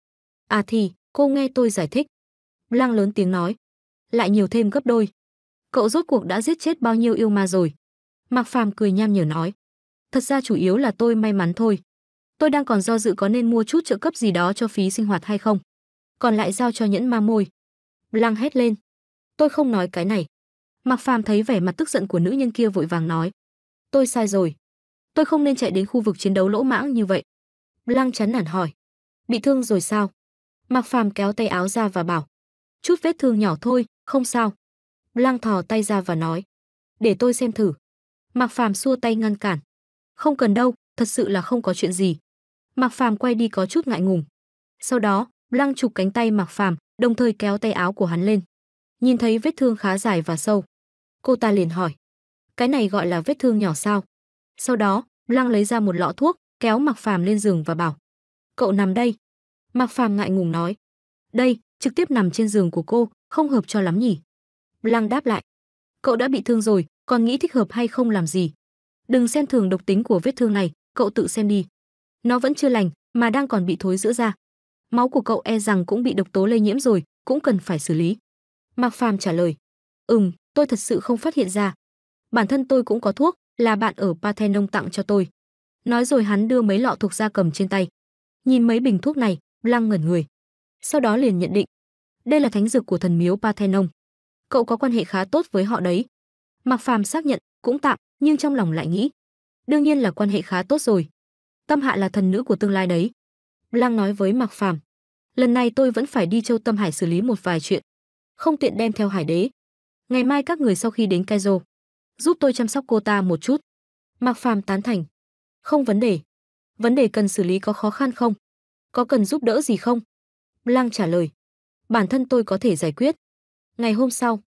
à thì, cô nghe tôi giải thích. Blanc lớn tiếng nói, lại nhiều thêm gấp đôi cậu rốt cuộc đã giết chết bao nhiêu yêu ma rồi? Mạc Phàm cười nham nhở nói, thật ra chủ yếu là tôi may mắn thôi. Tôi đang còn do dự có nên mua chút trợ cấp gì đó cho phí sinh hoạt hay không, còn lại giao cho nhẫn ma môi. Lăng hét lên, tôi không nói cái này. Mạc Phàm thấy vẻ mặt tức giận của nữ nhân kia vội vàng nói, tôi sai rồi, tôi không nên chạy đến khu vực chiến đấu lỗ mãng như vậy. Lăng chán nản hỏi, bị thương rồi sao? Mạc Phàm kéo tay áo ra và bảo, chút vết thương nhỏ thôi, không sao. Lang thò tay ra và nói, để tôi xem thử. Mạc Phàm xua tay ngăn cản. Không cần đâu, thật sự là không có chuyện gì. Mạc Phàm quay đi có chút ngại ngùng. Sau đó, Lang chụp cánh tay Mạc Phàm, đồng thời kéo tay áo của hắn lên. Nhìn thấy vết thương khá dài và sâu. Cô ta liền hỏi, cái này gọi là vết thương nhỏ sao? Sau đó, Lang lấy ra một lọ thuốc, kéo Mạc Phàm lên giường và bảo, cậu nằm đây. Mạc Phàm ngại ngùng nói, đây, trực tiếp nằm trên giường của cô, không hợp cho lắm nhỉ. Lăng đáp lại. Cậu đã bị thương rồi, còn nghĩ thích hợp hay không làm gì. Đừng xem thường độc tính của vết thương này, cậu tự xem đi. Nó vẫn chưa lành, mà đang còn bị thối giữa da. Máu của cậu e rằng cũng bị độc tố lây nhiễm rồi, cũng cần phải xử lý. Mạc Phàm trả lời. Ừm, tôi thật sự không phát hiện ra. Bản thân tôi cũng có thuốc, là bạn ở Parthenon tặng cho tôi. Nói rồi hắn đưa mấy lọ thuộc da cầm trên tay. Nhìn mấy bình thuốc này, Lăng ngẩn người. Sau đó liền nhận định, đây là thánh dược của thần miếu Parthenon cậu có quan hệ khá tốt với họ đấy. Mạc Phàm xác nhận, cũng tạm, nhưng trong lòng lại nghĩ, đương nhiên là quan hệ khá tốt rồi. Tâm Hạ là thần nữ của tương lai đấy. Lang nói với Mạc Phàm, lần này tôi vẫn phải đi Châu Tâm Hải xử lý một vài chuyện, không tiện đem theo Hải Đế. Ngày mai các người sau khi đến Kaizo, giúp tôi chăm sóc cô ta một chút. Mạc Phàm tán thành. Không vấn đề. Vấn đề cần xử lý có khó khăn không? Có cần giúp đỡ gì không? Lang trả lời. Bản thân tôi có thể giải quyết. Ngày hôm sau,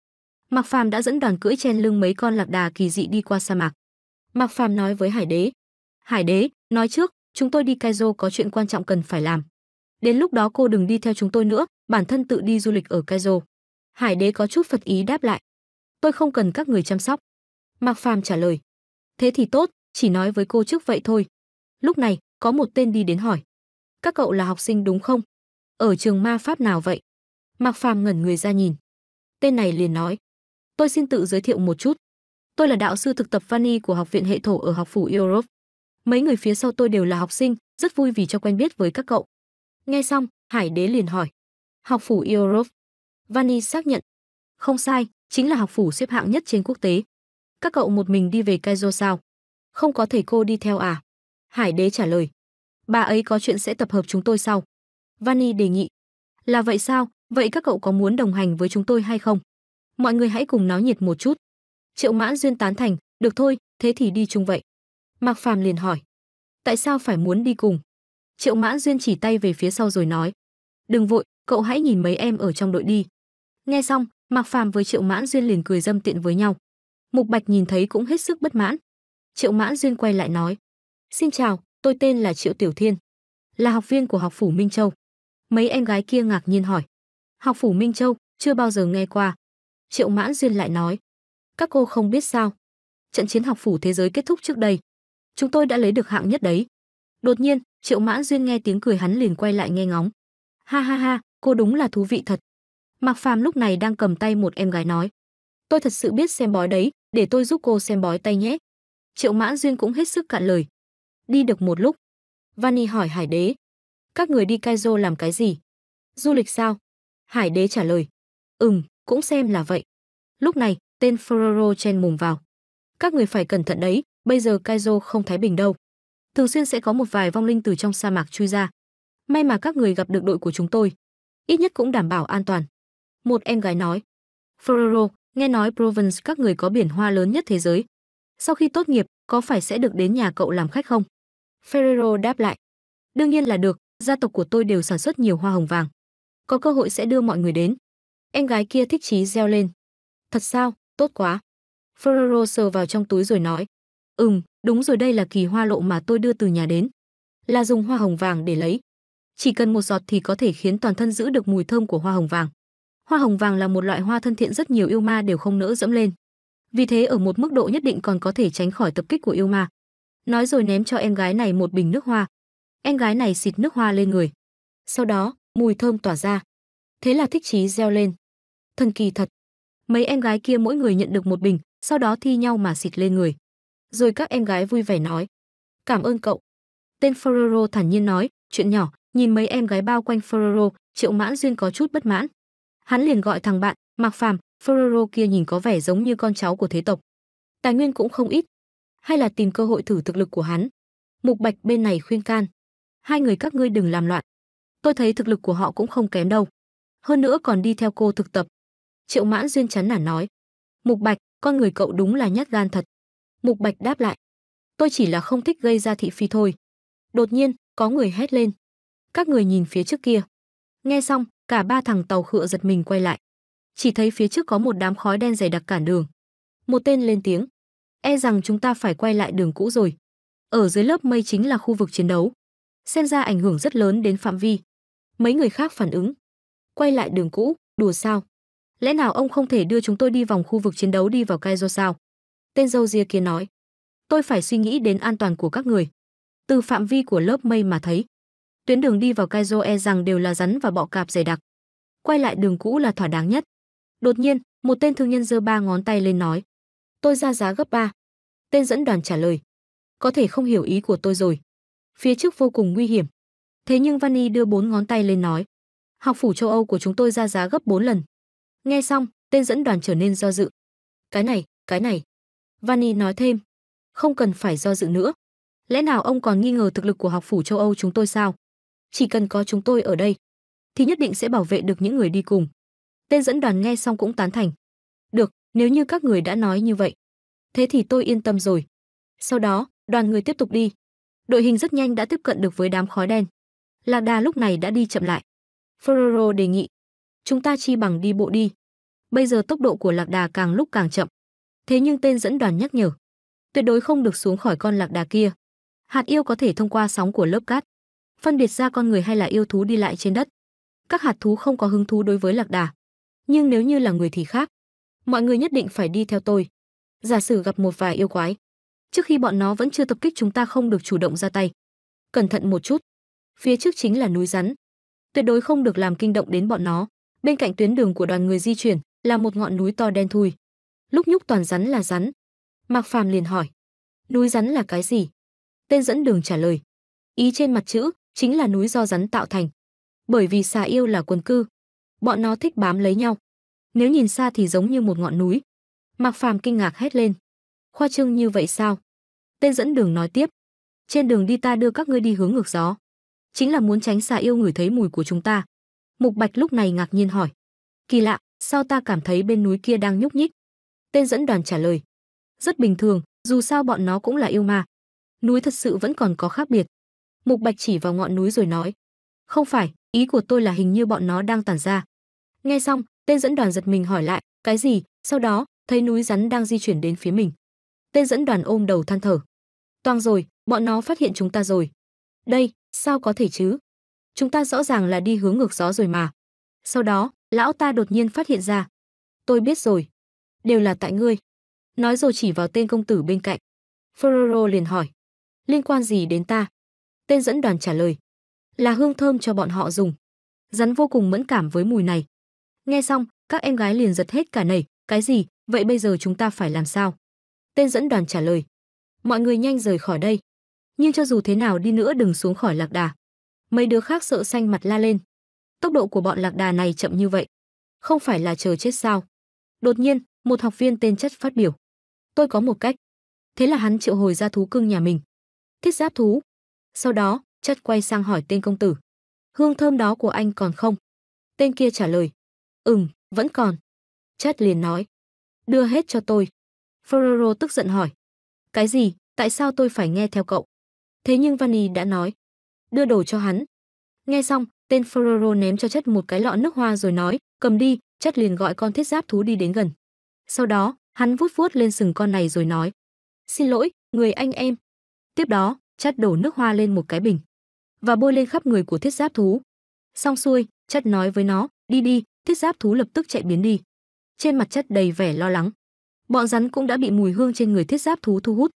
Mạc Phàm đã dẫn đoàn cưỡi chen lưng mấy con lạc đà kỳ dị đi qua sa mạc. Mạc Phàm nói với Hải Đế, "Hải Đế, nói trước, chúng tôi đi Cairo có chuyện quan trọng cần phải làm. Đến lúc đó cô đừng đi theo chúng tôi nữa, bản thân tự đi du lịch ở Cairo. Hải Đế có chút phật ý đáp lại, "Tôi không cần các người chăm sóc." Mạc Phàm trả lời, "Thế thì tốt, chỉ nói với cô trước vậy thôi." Lúc này, có một tên đi đến hỏi, "Các cậu là học sinh đúng không? Ở trường ma pháp nào vậy?" Mạc Phàm ngẩn người ra nhìn, tên này liền nói tôi xin tự giới thiệu một chút tôi là đạo sư thực tập Vani của học viện hệ thổ ở học phủ Europe mấy người phía sau tôi đều là học sinh rất vui vì cho quen biết với các cậu nghe xong hải đế liền hỏi học phủ Europe Vani xác nhận không sai chính là học phủ xếp hạng nhất trên quốc tế các cậu một mình đi về Kaizo sao không có thầy cô đi theo à hải đế trả lời bà ấy có chuyện sẽ tập hợp chúng tôi sau Vani đề nghị là vậy sao Vậy các cậu có muốn đồng hành với chúng tôi hay không? Mọi người hãy cùng náo nhiệt một chút. Triệu Mãn Duyên tán thành, được thôi, thế thì đi chung vậy. Mạc Phàm liền hỏi, tại sao phải muốn đi cùng? Triệu Mãn Duyên chỉ tay về phía sau rồi nói, đừng vội, cậu hãy nhìn mấy em ở trong đội đi. Nghe xong, Mạc Phàm với Triệu Mãn Duyên liền cười dâm tiện với nhau. Mục Bạch nhìn thấy cũng hết sức bất mãn. Triệu Mãn Duyên quay lại nói, xin chào, tôi tên là Triệu Tiểu Thiên, là học viên của học phủ Minh Châu. Mấy em gái kia ngạc nhiên hỏi, Học phủ Minh Châu, chưa bao giờ nghe qua. Triệu Mãn Duyên lại nói, các cô không biết sao. Trận chiến học phủ thế giới kết thúc trước đây. Chúng tôi đã lấy được hạng nhất đấy. Đột nhiên, Triệu Mãn Duyên nghe tiếng cười hắn liền quay lại nghe ngóng. Ha ha ha, cô đúng là thú vị thật. Mạc Phàm lúc này đang cầm tay một em gái nói. Tôi thật sự biết xem bói đấy, để tôi giúp cô xem bói tay nhé. Triệu Mãn Duyên cũng hết sức cạn lời. Đi được một lúc. Vani hỏi Hải Đế. Các người đi Kaizo làm cái gì? Du lịch sao? Hải đế trả lời. Ừm, cũng xem là vậy. Lúc này, tên Ferrero chen mùng vào. Các người phải cẩn thận đấy, bây giờ Kaizo không thái bình đâu. Thường xuyên sẽ có một vài vong linh từ trong sa mạc chui ra. May mà các người gặp được đội của chúng tôi. Ít nhất cũng đảm bảo an toàn. Một em gái nói. Ferrero, nghe nói Provence các người có biển hoa lớn nhất thế giới. Sau khi tốt nghiệp, có phải sẽ được đến nhà cậu làm khách không? Ferrero đáp lại. Đương nhiên là được, gia tộc của tôi đều sản xuất nhiều hoa hồng vàng có cơ hội sẽ đưa mọi người đến. Em gái kia thích chí reo lên. Thật sao, tốt quá. Ferrero sờ vào trong túi rồi nói. Ừm, đúng rồi đây là kỳ hoa lộ mà tôi đưa từ nhà đến. Là dùng hoa hồng vàng để lấy. Chỉ cần một giọt thì có thể khiến toàn thân giữ được mùi thơm của hoa hồng vàng. Hoa hồng vàng là một loại hoa thân thiện rất nhiều yêu ma đều không nỡ dẫm lên. Vì thế ở một mức độ nhất định còn có thể tránh khỏi tập kích của yêu ma. Nói rồi ném cho em gái này một bình nước hoa. Em gái này xịt nước hoa lên người. Sau đó, mùi thơm tỏa ra. Thế là thích chí reo lên. Thần kỳ thật. Mấy em gái kia mỗi người nhận được một bình, sau đó thi nhau mà xịt lên người. Rồi các em gái vui vẻ nói. Cảm ơn cậu. Tên Ferrero thản nhiên nói, chuyện nhỏ, nhìn mấy em gái bao quanh Ferrero, triệu mãn duyên có chút bất mãn. Hắn liền gọi thằng bạn, Mạc Phàm, Ferrero kia nhìn có vẻ giống như con cháu của thế tộc. Tài nguyên cũng không ít. Hay là tìm cơ hội thử thực lực của hắn. Mục Bạch bên này khuyên can. Hai người các ngươi đừng làm loạn, tôi thấy thực lực của họ cũng không kém đâu. Hơn nữa còn đi theo cô thực tập. Triệu Mãn Duyên chán nản nói. Mục Bạch, con người cậu đúng là nhát gan thật. Mục Bạch đáp lại. Tôi chỉ là không thích gây ra thị phi thôi. Đột nhiên, có người hét lên. Các người nhìn phía trước kia. Nghe xong, cả ba thằng tàu khựa giật mình quay lại. Chỉ thấy phía trước có một đám khói đen dày đặc cản đường. Một tên lên tiếng. E rằng chúng ta phải quay lại đường cũ rồi. Ở dưới lớp mây chính là khu vực chiến đấu. Xem ra ảnh hưởng rất lớn đến phạm vi. Mấy người khác phản ứng. Quay lại đường cũ, đùa sao? Lẽ nào ông không thể đưa chúng tôi đi vòng khu vực chiến đấu đi vào Kaizo sao? Tên dâu ria kia nói. Tôi phải suy nghĩ đến an toàn của các người. Từ phạm vi của lớp mây mà thấy. Tuyến đường đi vào Kaizo e rằng đều là rắn và bọ cạp dày đặc. Quay lại đường cũ là thỏa đáng nhất. Đột nhiên, một tên thương nhân giơ ba ngón tay lên nói. Tôi ra giá gấp ba. Tên dẫn đoàn trả lời. Có thể không hiểu ý của tôi rồi. Phía trước vô cùng nguy hiểm, Thế nhưng Vani đưa bốn ngón tay lên nói, học phủ châu Âu của chúng tôi ra giá gấp bốn lần. Nghe xong, tên dẫn đoàn trở nên do dự. Cái này, cái này. Vani nói thêm, không cần phải do dự nữa. Lẽ nào ông còn nghi ngờ thực lực của học phủ châu Âu chúng tôi sao? Chỉ cần có chúng tôi ở đây, thì nhất định sẽ bảo vệ được những người đi cùng. Tên dẫn đoàn nghe xong cũng tán thành. Được, nếu như các người đã nói như vậy. Thế thì tôi yên tâm rồi. Sau đó, đoàn người tiếp tục đi. Đội hình rất nhanh đã tiếp cận được với đám khói đen lạc đà lúc này đã đi chậm lại. Ferrero đề nghị, chúng ta chi bằng đi bộ đi. Bây giờ tốc độ của lạc đà càng lúc càng chậm. Thế nhưng tên dẫn đoàn nhắc nhở, tuyệt đối không được xuống khỏi con lạc đà kia. Hạt yêu có thể thông qua sóng của lớp cát, phân biệt ra con người hay là yêu thú đi lại trên đất. Các hạt thú không có hứng thú đối với lạc đà. Nhưng nếu như là người thì khác. Mọi người nhất định phải đi theo tôi. Giả sử gặp một vài yêu quái, trước khi bọn nó vẫn chưa tập kích chúng ta không được chủ động ra tay. Cẩn thận một chút phía trước chính là núi rắn. Tuyệt đối không được làm kinh động đến bọn nó. Bên cạnh tuyến đường của đoàn người di chuyển là một ngọn núi to đen thui. Lúc nhúc toàn rắn là rắn. Mạc Phàm liền hỏi: "Núi rắn là cái gì?" Tên dẫn đường trả lời: "Ý trên mặt chữ chính là núi do rắn tạo thành. Bởi vì xà yêu là quần cư, bọn nó thích bám lấy nhau. Nếu nhìn xa thì giống như một ngọn núi." Mạc Phàm kinh ngạc hét lên: "Khoa trương như vậy sao?" Tên dẫn đường nói tiếp: "Trên đường đi ta đưa các ngươi đi hướng ngược gió chính là muốn tránh xà yêu ngửi thấy mùi của chúng ta. Mục Bạch lúc này ngạc nhiên hỏi, kỳ lạ, sao ta cảm thấy bên núi kia đang nhúc nhích? Tên dẫn đoàn trả lời, rất bình thường, dù sao bọn nó cũng là yêu mà. Núi thật sự vẫn còn có khác biệt. Mục Bạch chỉ vào ngọn núi rồi nói, không phải, ý của tôi là hình như bọn nó đang tản ra. Nghe xong, tên dẫn đoàn giật mình hỏi lại, cái gì? Sau đó, thấy núi rắn đang di chuyển đến phía mình. Tên dẫn đoàn ôm đầu than thở. Toang rồi, bọn nó phát hiện chúng ta rồi. Đây, Sao có thể chứ? Chúng ta rõ ràng là đi hướng ngược gió rồi mà. Sau đó, lão ta đột nhiên phát hiện ra. Tôi biết rồi. Đều là tại ngươi. Nói rồi chỉ vào tên công tử bên cạnh. Ferrero liền hỏi. Liên quan gì đến ta? Tên dẫn đoàn trả lời. Là hương thơm cho bọn họ dùng. Rắn vô cùng mẫn cảm với mùi này. Nghe xong, các em gái liền giật hết cả nảy. Cái gì? Vậy bây giờ chúng ta phải làm sao? Tên dẫn đoàn trả lời. Mọi người nhanh rời khỏi đây nhưng cho dù thế nào đi nữa đừng xuống khỏi lạc đà. Mấy đứa khác sợ xanh mặt la lên. Tốc độ của bọn lạc đà này chậm như vậy, không phải là chờ chết sao? Đột nhiên, một học viên tên chất phát biểu. Tôi có một cách. Thế là hắn triệu hồi ra thú cưng nhà mình. Thiết giáp thú. Sau đó, chất quay sang hỏi tên công tử. Hương thơm đó của anh còn không? Tên kia trả lời. Ừm, vẫn còn. Chất liền nói. Đưa hết cho tôi. Ferrero tức giận hỏi. Cái gì, tại sao tôi phải nghe theo cậu? Thế nhưng Vani đã nói, đưa đồ cho hắn. Nghe xong, tên Ferrero ném cho chất một cái lọ nước hoa rồi nói, cầm đi, chất liền gọi con thiết giáp thú đi đến gần. Sau đó, hắn vuốt vuốt lên sừng con này rồi nói, xin lỗi, người anh em. Tiếp đó, chất đổ nước hoa lên một cái bình và bôi lên khắp người của thiết giáp thú. Xong xuôi, chất nói với nó, đi đi, thiết giáp thú lập tức chạy biến đi. Trên mặt chất đầy vẻ lo lắng. Bọn rắn cũng đã bị mùi hương trên người thiết giáp thú thu hút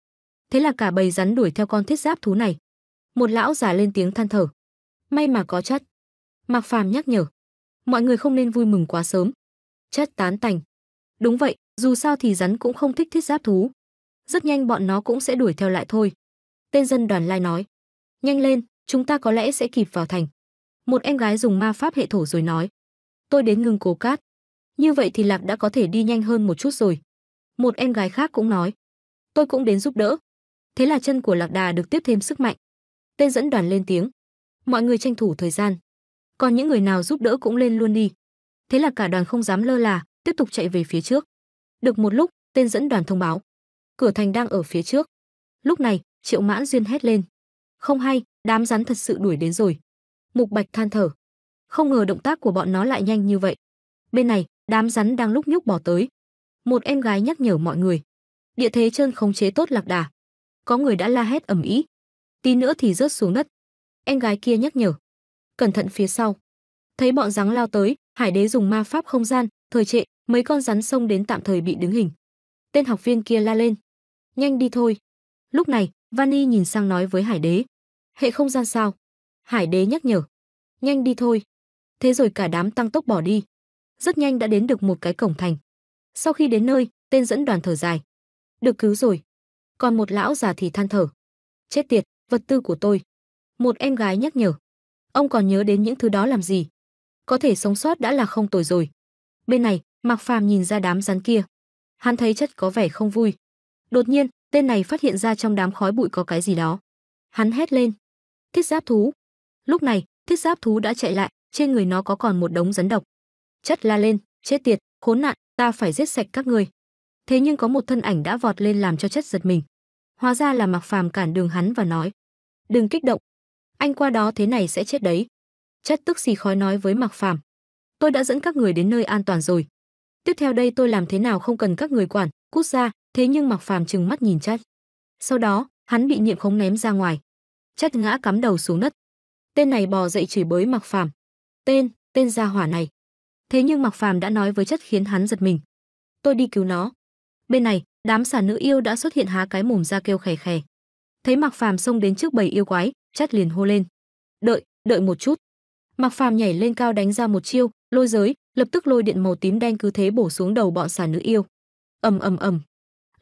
thế là cả bầy rắn đuổi theo con thiết giáp thú này. Một lão già lên tiếng than thở. May mà có chất. Mạc Phàm nhắc nhở. Mọi người không nên vui mừng quá sớm. Chất tán tành. Đúng vậy, dù sao thì rắn cũng không thích thiết giáp thú. Rất nhanh bọn nó cũng sẽ đuổi theo lại thôi. Tên dân đoàn lai nói. Nhanh lên, chúng ta có lẽ sẽ kịp vào thành. Một em gái dùng ma pháp hệ thổ rồi nói. Tôi đến ngừng cố cát. Như vậy thì Lạc đã có thể đi nhanh hơn một chút rồi. Một em gái khác cũng nói. Tôi cũng đến giúp đỡ thế là chân của lạc đà được tiếp thêm sức mạnh tên dẫn đoàn lên tiếng mọi người tranh thủ thời gian còn những người nào giúp đỡ cũng lên luôn đi thế là cả đoàn không dám lơ là tiếp tục chạy về phía trước được một lúc tên dẫn đoàn thông báo cửa thành đang ở phía trước lúc này triệu mãn duyên hét lên không hay đám rắn thật sự đuổi đến rồi mục bạch than thở không ngờ động tác của bọn nó lại nhanh như vậy bên này đám rắn đang lúc nhúc bỏ tới một em gái nhắc nhở mọi người địa thế chân khống chế tốt lạc đà có người đã la hét ầm ĩ. Tí nữa thì rớt xuống đất. Em gái kia nhắc nhở. Cẩn thận phía sau. Thấy bọn rắn lao tới, Hải Đế dùng ma pháp không gian, thời trệ, mấy con rắn xông đến tạm thời bị đứng hình. Tên học viên kia la lên. Nhanh đi thôi. Lúc này, Vani nhìn sang nói với Hải Đế. Hệ không gian sao? Hải Đế nhắc nhở. Nhanh đi thôi. Thế rồi cả đám tăng tốc bỏ đi. Rất nhanh đã đến được một cái cổng thành. Sau khi đến nơi, tên dẫn đoàn thở dài. Được cứu rồi còn một lão già thì than thở. Chết tiệt, vật tư của tôi. Một em gái nhắc nhở. Ông còn nhớ đến những thứ đó làm gì? Có thể sống sót đã là không tồi rồi. Bên này, Mạc Phàm nhìn ra đám rắn kia. Hắn thấy chất có vẻ không vui. Đột nhiên, tên này phát hiện ra trong đám khói bụi có cái gì đó. Hắn hét lên. Thiết giáp thú. Lúc này, thiết giáp thú đã chạy lại, trên người nó có còn một đống rắn độc. Chất la lên, chết tiệt, khốn nạn, ta phải giết sạch các người thế nhưng có một thân ảnh đã vọt lên làm cho chất giật mình. Hóa ra là Mạc Phàm cản đường hắn và nói: "Đừng kích động, anh qua đó thế này sẽ chết đấy." Chất tức xì khói nói với Mạc Phàm: "Tôi đã dẫn các người đến nơi an toàn rồi. Tiếp theo đây tôi làm thế nào không cần các người quản, cút ra." Thế nhưng Mạc Phàm trừng mắt nhìn chất. Sau đó, hắn bị niệm khống ném ra ngoài. Chất ngã cắm đầu xuống đất. Tên này bò dậy chửi bới Mạc Phàm. "Tên, tên gia hỏa này." Thế nhưng Mạc Phàm đã nói với chất khiến hắn giật mình. "Tôi đi cứu nó." bên này đám xà nữ yêu đã xuất hiện há cái mồm ra kêu khè khè thấy mặc phàm xông đến trước bầy yêu quái chắt liền hô lên đợi đợi một chút mặc phàm nhảy lên cao đánh ra một chiêu lôi giới lập tức lôi điện màu tím đen cứ thế bổ xuống đầu bọn xà nữ yêu ầm ầm ầm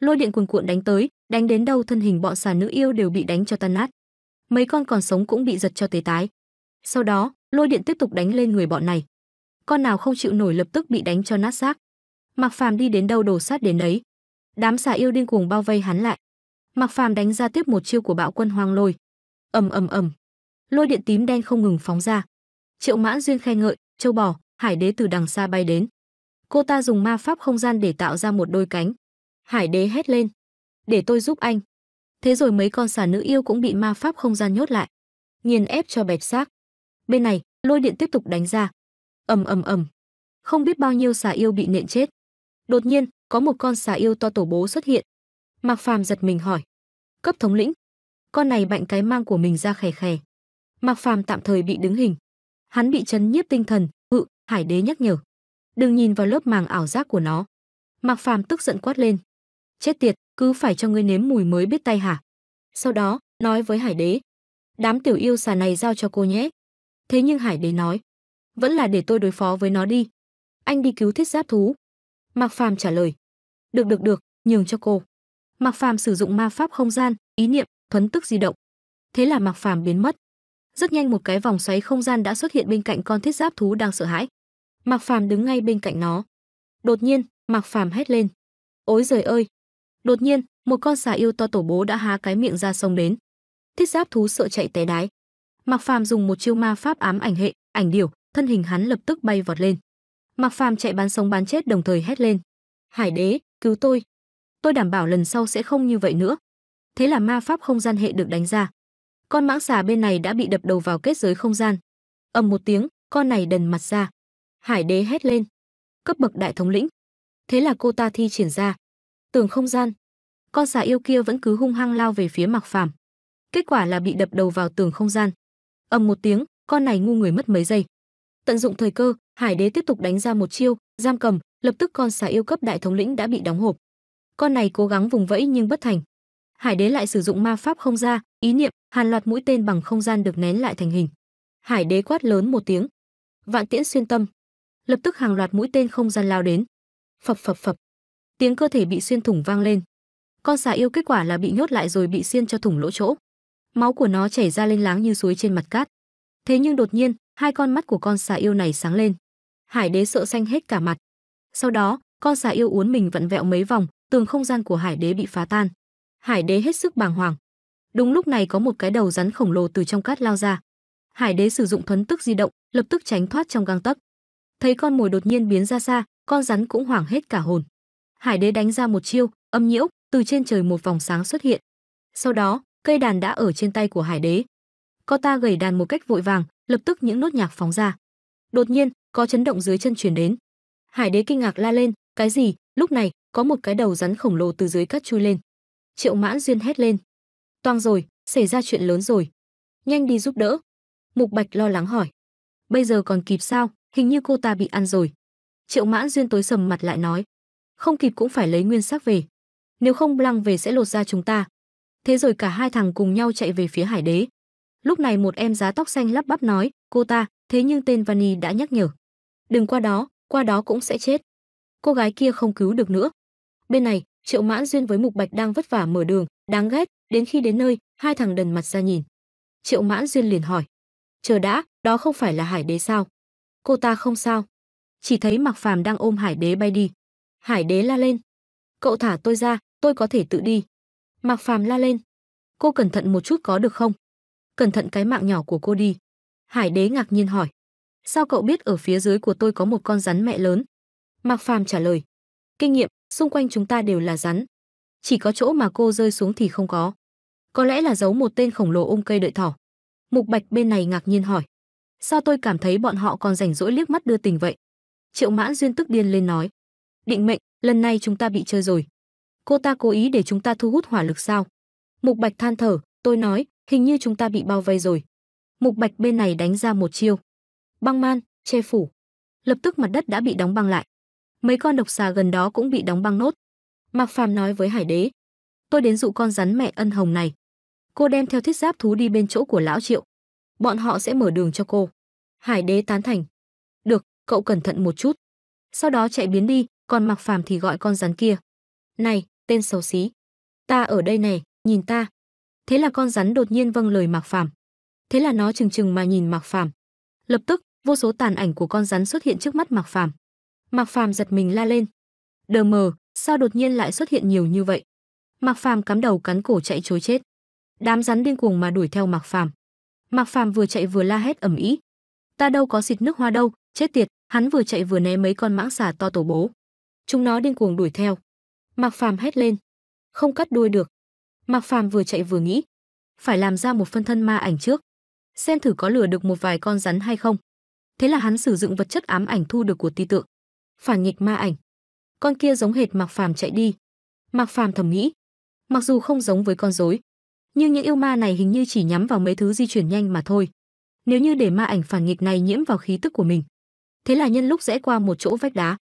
lôi điện cuồn cuộn đánh tới đánh đến đâu thân hình bọn xà nữ yêu đều bị đánh cho tan nát mấy con còn sống cũng bị giật cho tế tái sau đó lôi điện tiếp tục đánh lên người bọn này con nào không chịu nổi lập tức bị đánh cho nát xác mặc Phàm đi đến đâu đổ sát đến đấy đám xà yêu điên cuồng bao vây hắn lại mặc phàm đánh ra tiếp một chiêu của bạo quân hoang lôi ầm ầm ầm lôi điện tím đen không ngừng phóng ra triệu mãn duyên khen ngợi châu bò hải đế từ đằng xa bay đến cô ta dùng ma pháp không gian để tạo ra một đôi cánh hải đế hét lên để tôi giúp anh thế rồi mấy con xà nữ yêu cũng bị ma pháp không gian nhốt lại nghiền ép cho bẹp xác bên này lôi điện tiếp tục đánh ra ầm ầm ầm không biết bao nhiêu xà yêu bị nện chết đột nhiên có một con xà yêu to tổ bố xuất hiện. Mạc Phàm giật mình hỏi: "Cấp thống lĩnh?" Con này bệnh cái mang của mình ra khè khè. Mạc Phàm tạm thời bị đứng hình. Hắn bị chấn nhiếp tinh thần, "Hự, ừ, Hải Đế nhắc nhở, đừng nhìn vào lớp màng ảo giác của nó." Mạc Phàm tức giận quát lên: "Chết tiệt, cứ phải cho ngươi nếm mùi mới biết tay hả?" Sau đó, nói với Hải Đế: "Đám tiểu yêu xà này giao cho cô nhé." Thế nhưng Hải Đế nói: "Vẫn là để tôi đối phó với nó đi. Anh đi cứu thiết giáp thú, Mạc Phàm trả lời. Được được được, nhường cho cô. Mạc Phàm sử dụng ma pháp không gian, ý niệm, thuấn tức di động. Thế là Mạc Phàm biến mất. Rất nhanh một cái vòng xoáy không gian đã xuất hiện bên cạnh con thiết giáp thú đang sợ hãi. Mạc Phàm đứng ngay bên cạnh nó. Đột nhiên, Mạc Phàm hét lên. Ôi giời ơi! Đột nhiên, một con xà yêu to tổ bố đã há cái miệng ra sông đến. Thiết giáp thú sợ chạy té đái. Mạc Phàm dùng một chiêu ma pháp ám ảnh hệ, ảnh điểu, thân hình hắn lập tức bay vọt lên. Mạc Phàm chạy bán sống bán chết đồng thời hét lên: "Hải đế, cứu tôi! Tôi đảm bảo lần sau sẽ không như vậy nữa." Thế là ma pháp không gian hệ được đánh ra. Con mãng xà bên này đã bị đập đầu vào kết giới không gian. Ầm một tiếng, con này đần mặt ra. Hải đế hét lên: "Cấp bậc đại thống lĩnh!" Thế là cô ta thi triển ra tường không gian. Con xà yêu kia vẫn cứ hung hăng lao về phía Mạc Phàm. Kết quả là bị đập đầu vào tường không gian. Ầm một tiếng, con này ngu người mất mấy giây tận dụng thời cơ hải đế tiếp tục đánh ra một chiêu giam cầm lập tức con xà yêu cấp đại thống lĩnh đã bị đóng hộp con này cố gắng vùng vẫy nhưng bất thành hải đế lại sử dụng ma pháp không ra ý niệm hàn loạt mũi tên bằng không gian được nén lại thành hình hải đế quát lớn một tiếng vạn tiễn xuyên tâm lập tức hàng loạt mũi tên không gian lao đến phập phập phập tiếng cơ thể bị xuyên thủng vang lên con xà yêu kết quả là bị nhốt lại rồi bị xiên cho thủng lỗ chỗ máu của nó chảy ra lên láng như suối trên mặt cát thế nhưng đột nhiên hai con mắt của con xà yêu này sáng lên. Hải đế sợ xanh hết cả mặt. Sau đó, con xà yêu uốn mình vặn vẹo mấy vòng, tường không gian của hải đế bị phá tan. Hải đế hết sức bàng hoàng. Đúng lúc này có một cái đầu rắn khổng lồ từ trong cát lao ra. Hải đế sử dụng thuấn tức di động, lập tức tránh thoát trong gang tấc. Thấy con mồi đột nhiên biến ra xa, con rắn cũng hoảng hết cả hồn. Hải đế đánh ra một chiêu, âm nhiễu, từ trên trời một vòng sáng xuất hiện. Sau đó, cây đàn đã ở trên tay của hải đế. Có ta gầy đàn một cách vội vàng, lập tức những nốt nhạc phóng ra. Đột nhiên, có chấn động dưới chân truyền đến. Hải đế kinh ngạc la lên, cái gì? Lúc này, có một cái đầu rắn khổng lồ từ dưới cát chui lên. Triệu Mãn Duyên hét lên. Toang rồi, xảy ra chuyện lớn rồi. Nhanh đi giúp đỡ. Mục Bạch lo lắng hỏi. Bây giờ còn kịp sao, hình như cô ta bị ăn rồi. Triệu Mãn Duyên tối sầm mặt lại nói. Không kịp cũng phải lấy nguyên xác về. Nếu không lăng về sẽ lột ra chúng ta. Thế rồi cả hai thằng cùng nhau chạy về phía hải đế lúc này một em giá tóc xanh lắp bắp nói cô ta thế nhưng tên vani đã nhắc nhở đừng qua đó qua đó cũng sẽ chết cô gái kia không cứu được nữa bên này triệu mãn duyên với mục bạch đang vất vả mở đường đáng ghét đến khi đến nơi hai thằng đần mặt ra nhìn triệu mãn duyên liền hỏi chờ đã đó không phải là hải đế sao cô ta không sao chỉ thấy mặc phàm đang ôm hải đế bay đi hải đế la lên cậu thả tôi ra tôi có thể tự đi mặc phàm la lên cô cẩn thận một chút có được không cẩn thận cái mạng nhỏ của cô đi. Hải đế ngạc nhiên hỏi. Sao cậu biết ở phía dưới của tôi có một con rắn mẹ lớn? Mạc Phàm trả lời. Kinh nghiệm, xung quanh chúng ta đều là rắn. Chỉ có chỗ mà cô rơi xuống thì không có. Có lẽ là giấu một tên khổng lồ ôm cây đợi thỏ. Mục Bạch bên này ngạc nhiên hỏi. Sao tôi cảm thấy bọn họ còn rảnh rỗi liếc mắt đưa tình vậy? Triệu Mãn Duyên tức điên lên nói. Định mệnh, lần này chúng ta bị chơi rồi. Cô ta cố ý để chúng ta thu hút hỏa lực sao? Mục Bạch than thở, tôi nói, Hình như chúng ta bị bao vây rồi. Mục Bạch bên này đánh ra một chiêu. Băng man, che phủ. Lập tức mặt đất đã bị đóng băng lại. Mấy con độc xà gần đó cũng bị đóng băng nốt. Mạc Phàm nói với Hải Đế, "Tôi đến dụ con rắn mẹ ân hồng này. Cô đem theo thiết giáp thú đi bên chỗ của lão Triệu. Bọn họ sẽ mở đường cho cô." Hải Đế tán thành. "Được, cậu cẩn thận một chút." Sau đó chạy biến đi, còn Mạc Phàm thì gọi con rắn kia. "Này, tên xấu xí, ta ở đây này, nhìn ta." thế là con rắn đột nhiên vâng lời Mạc Phàm. Thế là nó chừng chừng mà nhìn Mạc Phàm. Lập tức, vô số tàn ảnh của con rắn xuất hiện trước mắt Mạc Phàm. Mạc Phàm giật mình la lên. Đờ mờ, sao đột nhiên lại xuất hiện nhiều như vậy? Mạc Phàm cắm đầu cắn cổ chạy chối chết. Đám rắn điên cuồng mà đuổi theo Mạc Phàm. Mạc Phàm vừa chạy vừa la hét ầm ĩ. Ta đâu có xịt nước hoa đâu, chết tiệt, hắn vừa chạy vừa né mấy con mãng xà to tổ bố. Chúng nó điên cuồng đuổi theo. Mạc Phàm hét lên. Không cắt đuôi được. Mạc Phàm vừa chạy vừa nghĩ, phải làm ra một phân thân ma ảnh trước, xem thử có lừa được một vài con rắn hay không. Thế là hắn sử dụng vật chất ám ảnh thu được của ti tượng, phản nghịch ma ảnh. Con kia giống hệt Mạc Phàm chạy đi. Mạc Phàm thầm nghĩ, mặc dù không giống với con rối, nhưng những yêu ma này hình như chỉ nhắm vào mấy thứ di chuyển nhanh mà thôi. Nếu như để ma ảnh phản nghịch này nhiễm vào khí tức của mình, thế là nhân lúc rẽ qua một chỗ vách đá,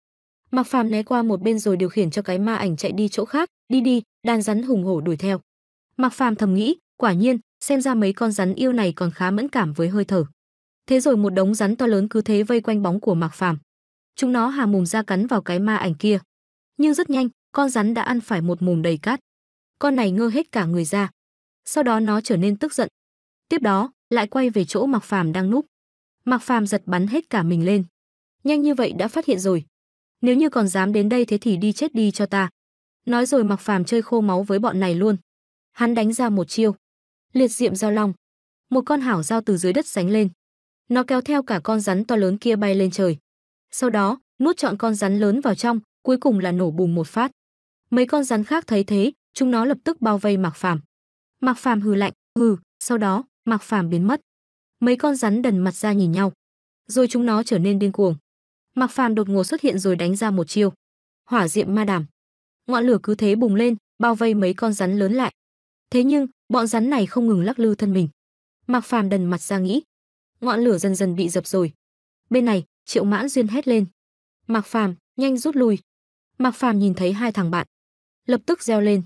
Mạc Phàm né qua một bên rồi điều khiển cho cái ma ảnh chạy đi chỗ khác, đi đi, đàn rắn hùng hổ đuổi theo. Mạc Phàm thầm nghĩ, quả nhiên, xem ra mấy con rắn yêu này còn khá mẫn cảm với hơi thở. Thế rồi một đống rắn to lớn cứ thế vây quanh bóng của Mạc Phàm. Chúng nó hà mồm ra cắn vào cái ma ảnh kia. Nhưng rất nhanh, con rắn đã ăn phải một mồm đầy cát. Con này ngơ hết cả người ra. Sau đó nó trở nên tức giận. Tiếp đó, lại quay về chỗ Mạc Phàm đang núp. Mạc Phàm giật bắn hết cả mình lên. Nhanh như vậy đã phát hiện rồi. Nếu như còn dám đến đây thế thì đi chết đi cho ta. Nói rồi Mạc Phàm chơi khô máu với bọn này luôn. Hắn đánh ra một chiêu. Liệt diệm giao long. Một con hảo dao từ dưới đất sánh lên. Nó kéo theo cả con rắn to lớn kia bay lên trời. Sau đó, nuốt trọn con rắn lớn vào trong, cuối cùng là nổ bùng một phát. Mấy con rắn khác thấy thế, chúng nó lập tức bao vây Mạc Phàm. Mạc Phàm hừ lạnh, hừ, sau đó, Mạc Phàm biến mất. Mấy con rắn đần mặt ra nhìn nhau, rồi chúng nó trở nên điên cuồng. Mạc Phàm đột ngột xuất hiện rồi đánh ra một chiêu. Hỏa diệm ma đàm. Ngọn lửa cứ thế bùng lên, bao vây mấy con rắn lớn lại thế nhưng bọn rắn này không ngừng lắc lư thân mình mạc phàm đần mặt ra nghĩ ngọn lửa dần dần bị dập rồi bên này triệu mãn duyên hét lên mạc phàm nhanh rút lui mạc phàm nhìn thấy hai thằng bạn lập tức reo lên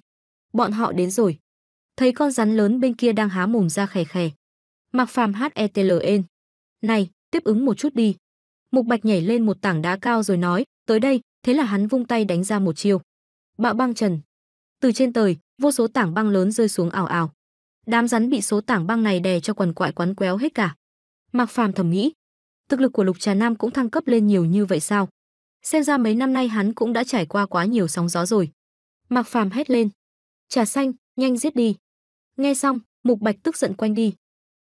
bọn họ đến rồi thấy con rắn lớn bên kia đang há mồm ra khè khè mạc phàm hát e này tiếp ứng một chút đi mục bạch nhảy lên một tảng đá cao rồi nói tới đây thế là hắn vung tay đánh ra một chiêu bạo băng trần từ trên trời vô số tảng băng lớn rơi xuống ảo ảo. Đám rắn bị số tảng băng này đè cho quằn quại quắn quéo hết cả. Mạc Phàm thầm nghĩ, thực lực của Lục Trà Nam cũng thăng cấp lên nhiều như vậy sao? Xem ra mấy năm nay hắn cũng đã trải qua quá nhiều sóng gió rồi. Mạc Phàm hét lên, "Trà xanh, nhanh giết đi." Nghe xong, Mục Bạch tức giận quanh đi.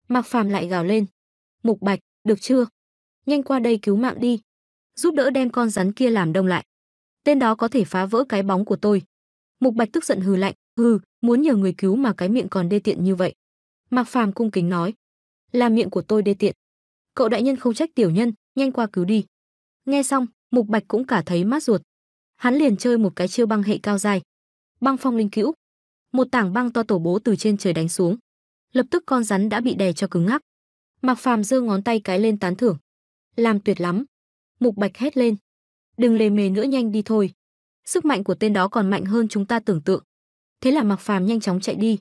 Mạc Phàm lại gào lên, "Mục Bạch, được chưa? Nhanh qua đây cứu mạng đi, giúp đỡ đem con rắn kia làm đông lại. Tên đó có thể phá vỡ cái bóng của tôi." Mục Bạch tức giận hừ lạnh, hừ muốn nhờ người cứu mà cái miệng còn đê tiện như vậy mạc phàm cung kính nói là miệng của tôi đê tiện cậu đại nhân không trách tiểu nhân nhanh qua cứu đi nghe xong mục bạch cũng cả thấy mát ruột hắn liền chơi một cái chiêu băng hệ cao dài băng phong linh cữu một tảng băng to tổ bố từ trên trời đánh xuống lập tức con rắn đã bị đè cho cứng ngắc mạc phàm giơ ngón tay cái lên tán thưởng làm tuyệt lắm mục bạch hét lên đừng lề mề nữa nhanh đi thôi sức mạnh của tên đó còn mạnh hơn chúng ta tưởng tượng thế là Mạc Phàm nhanh chóng chạy đi.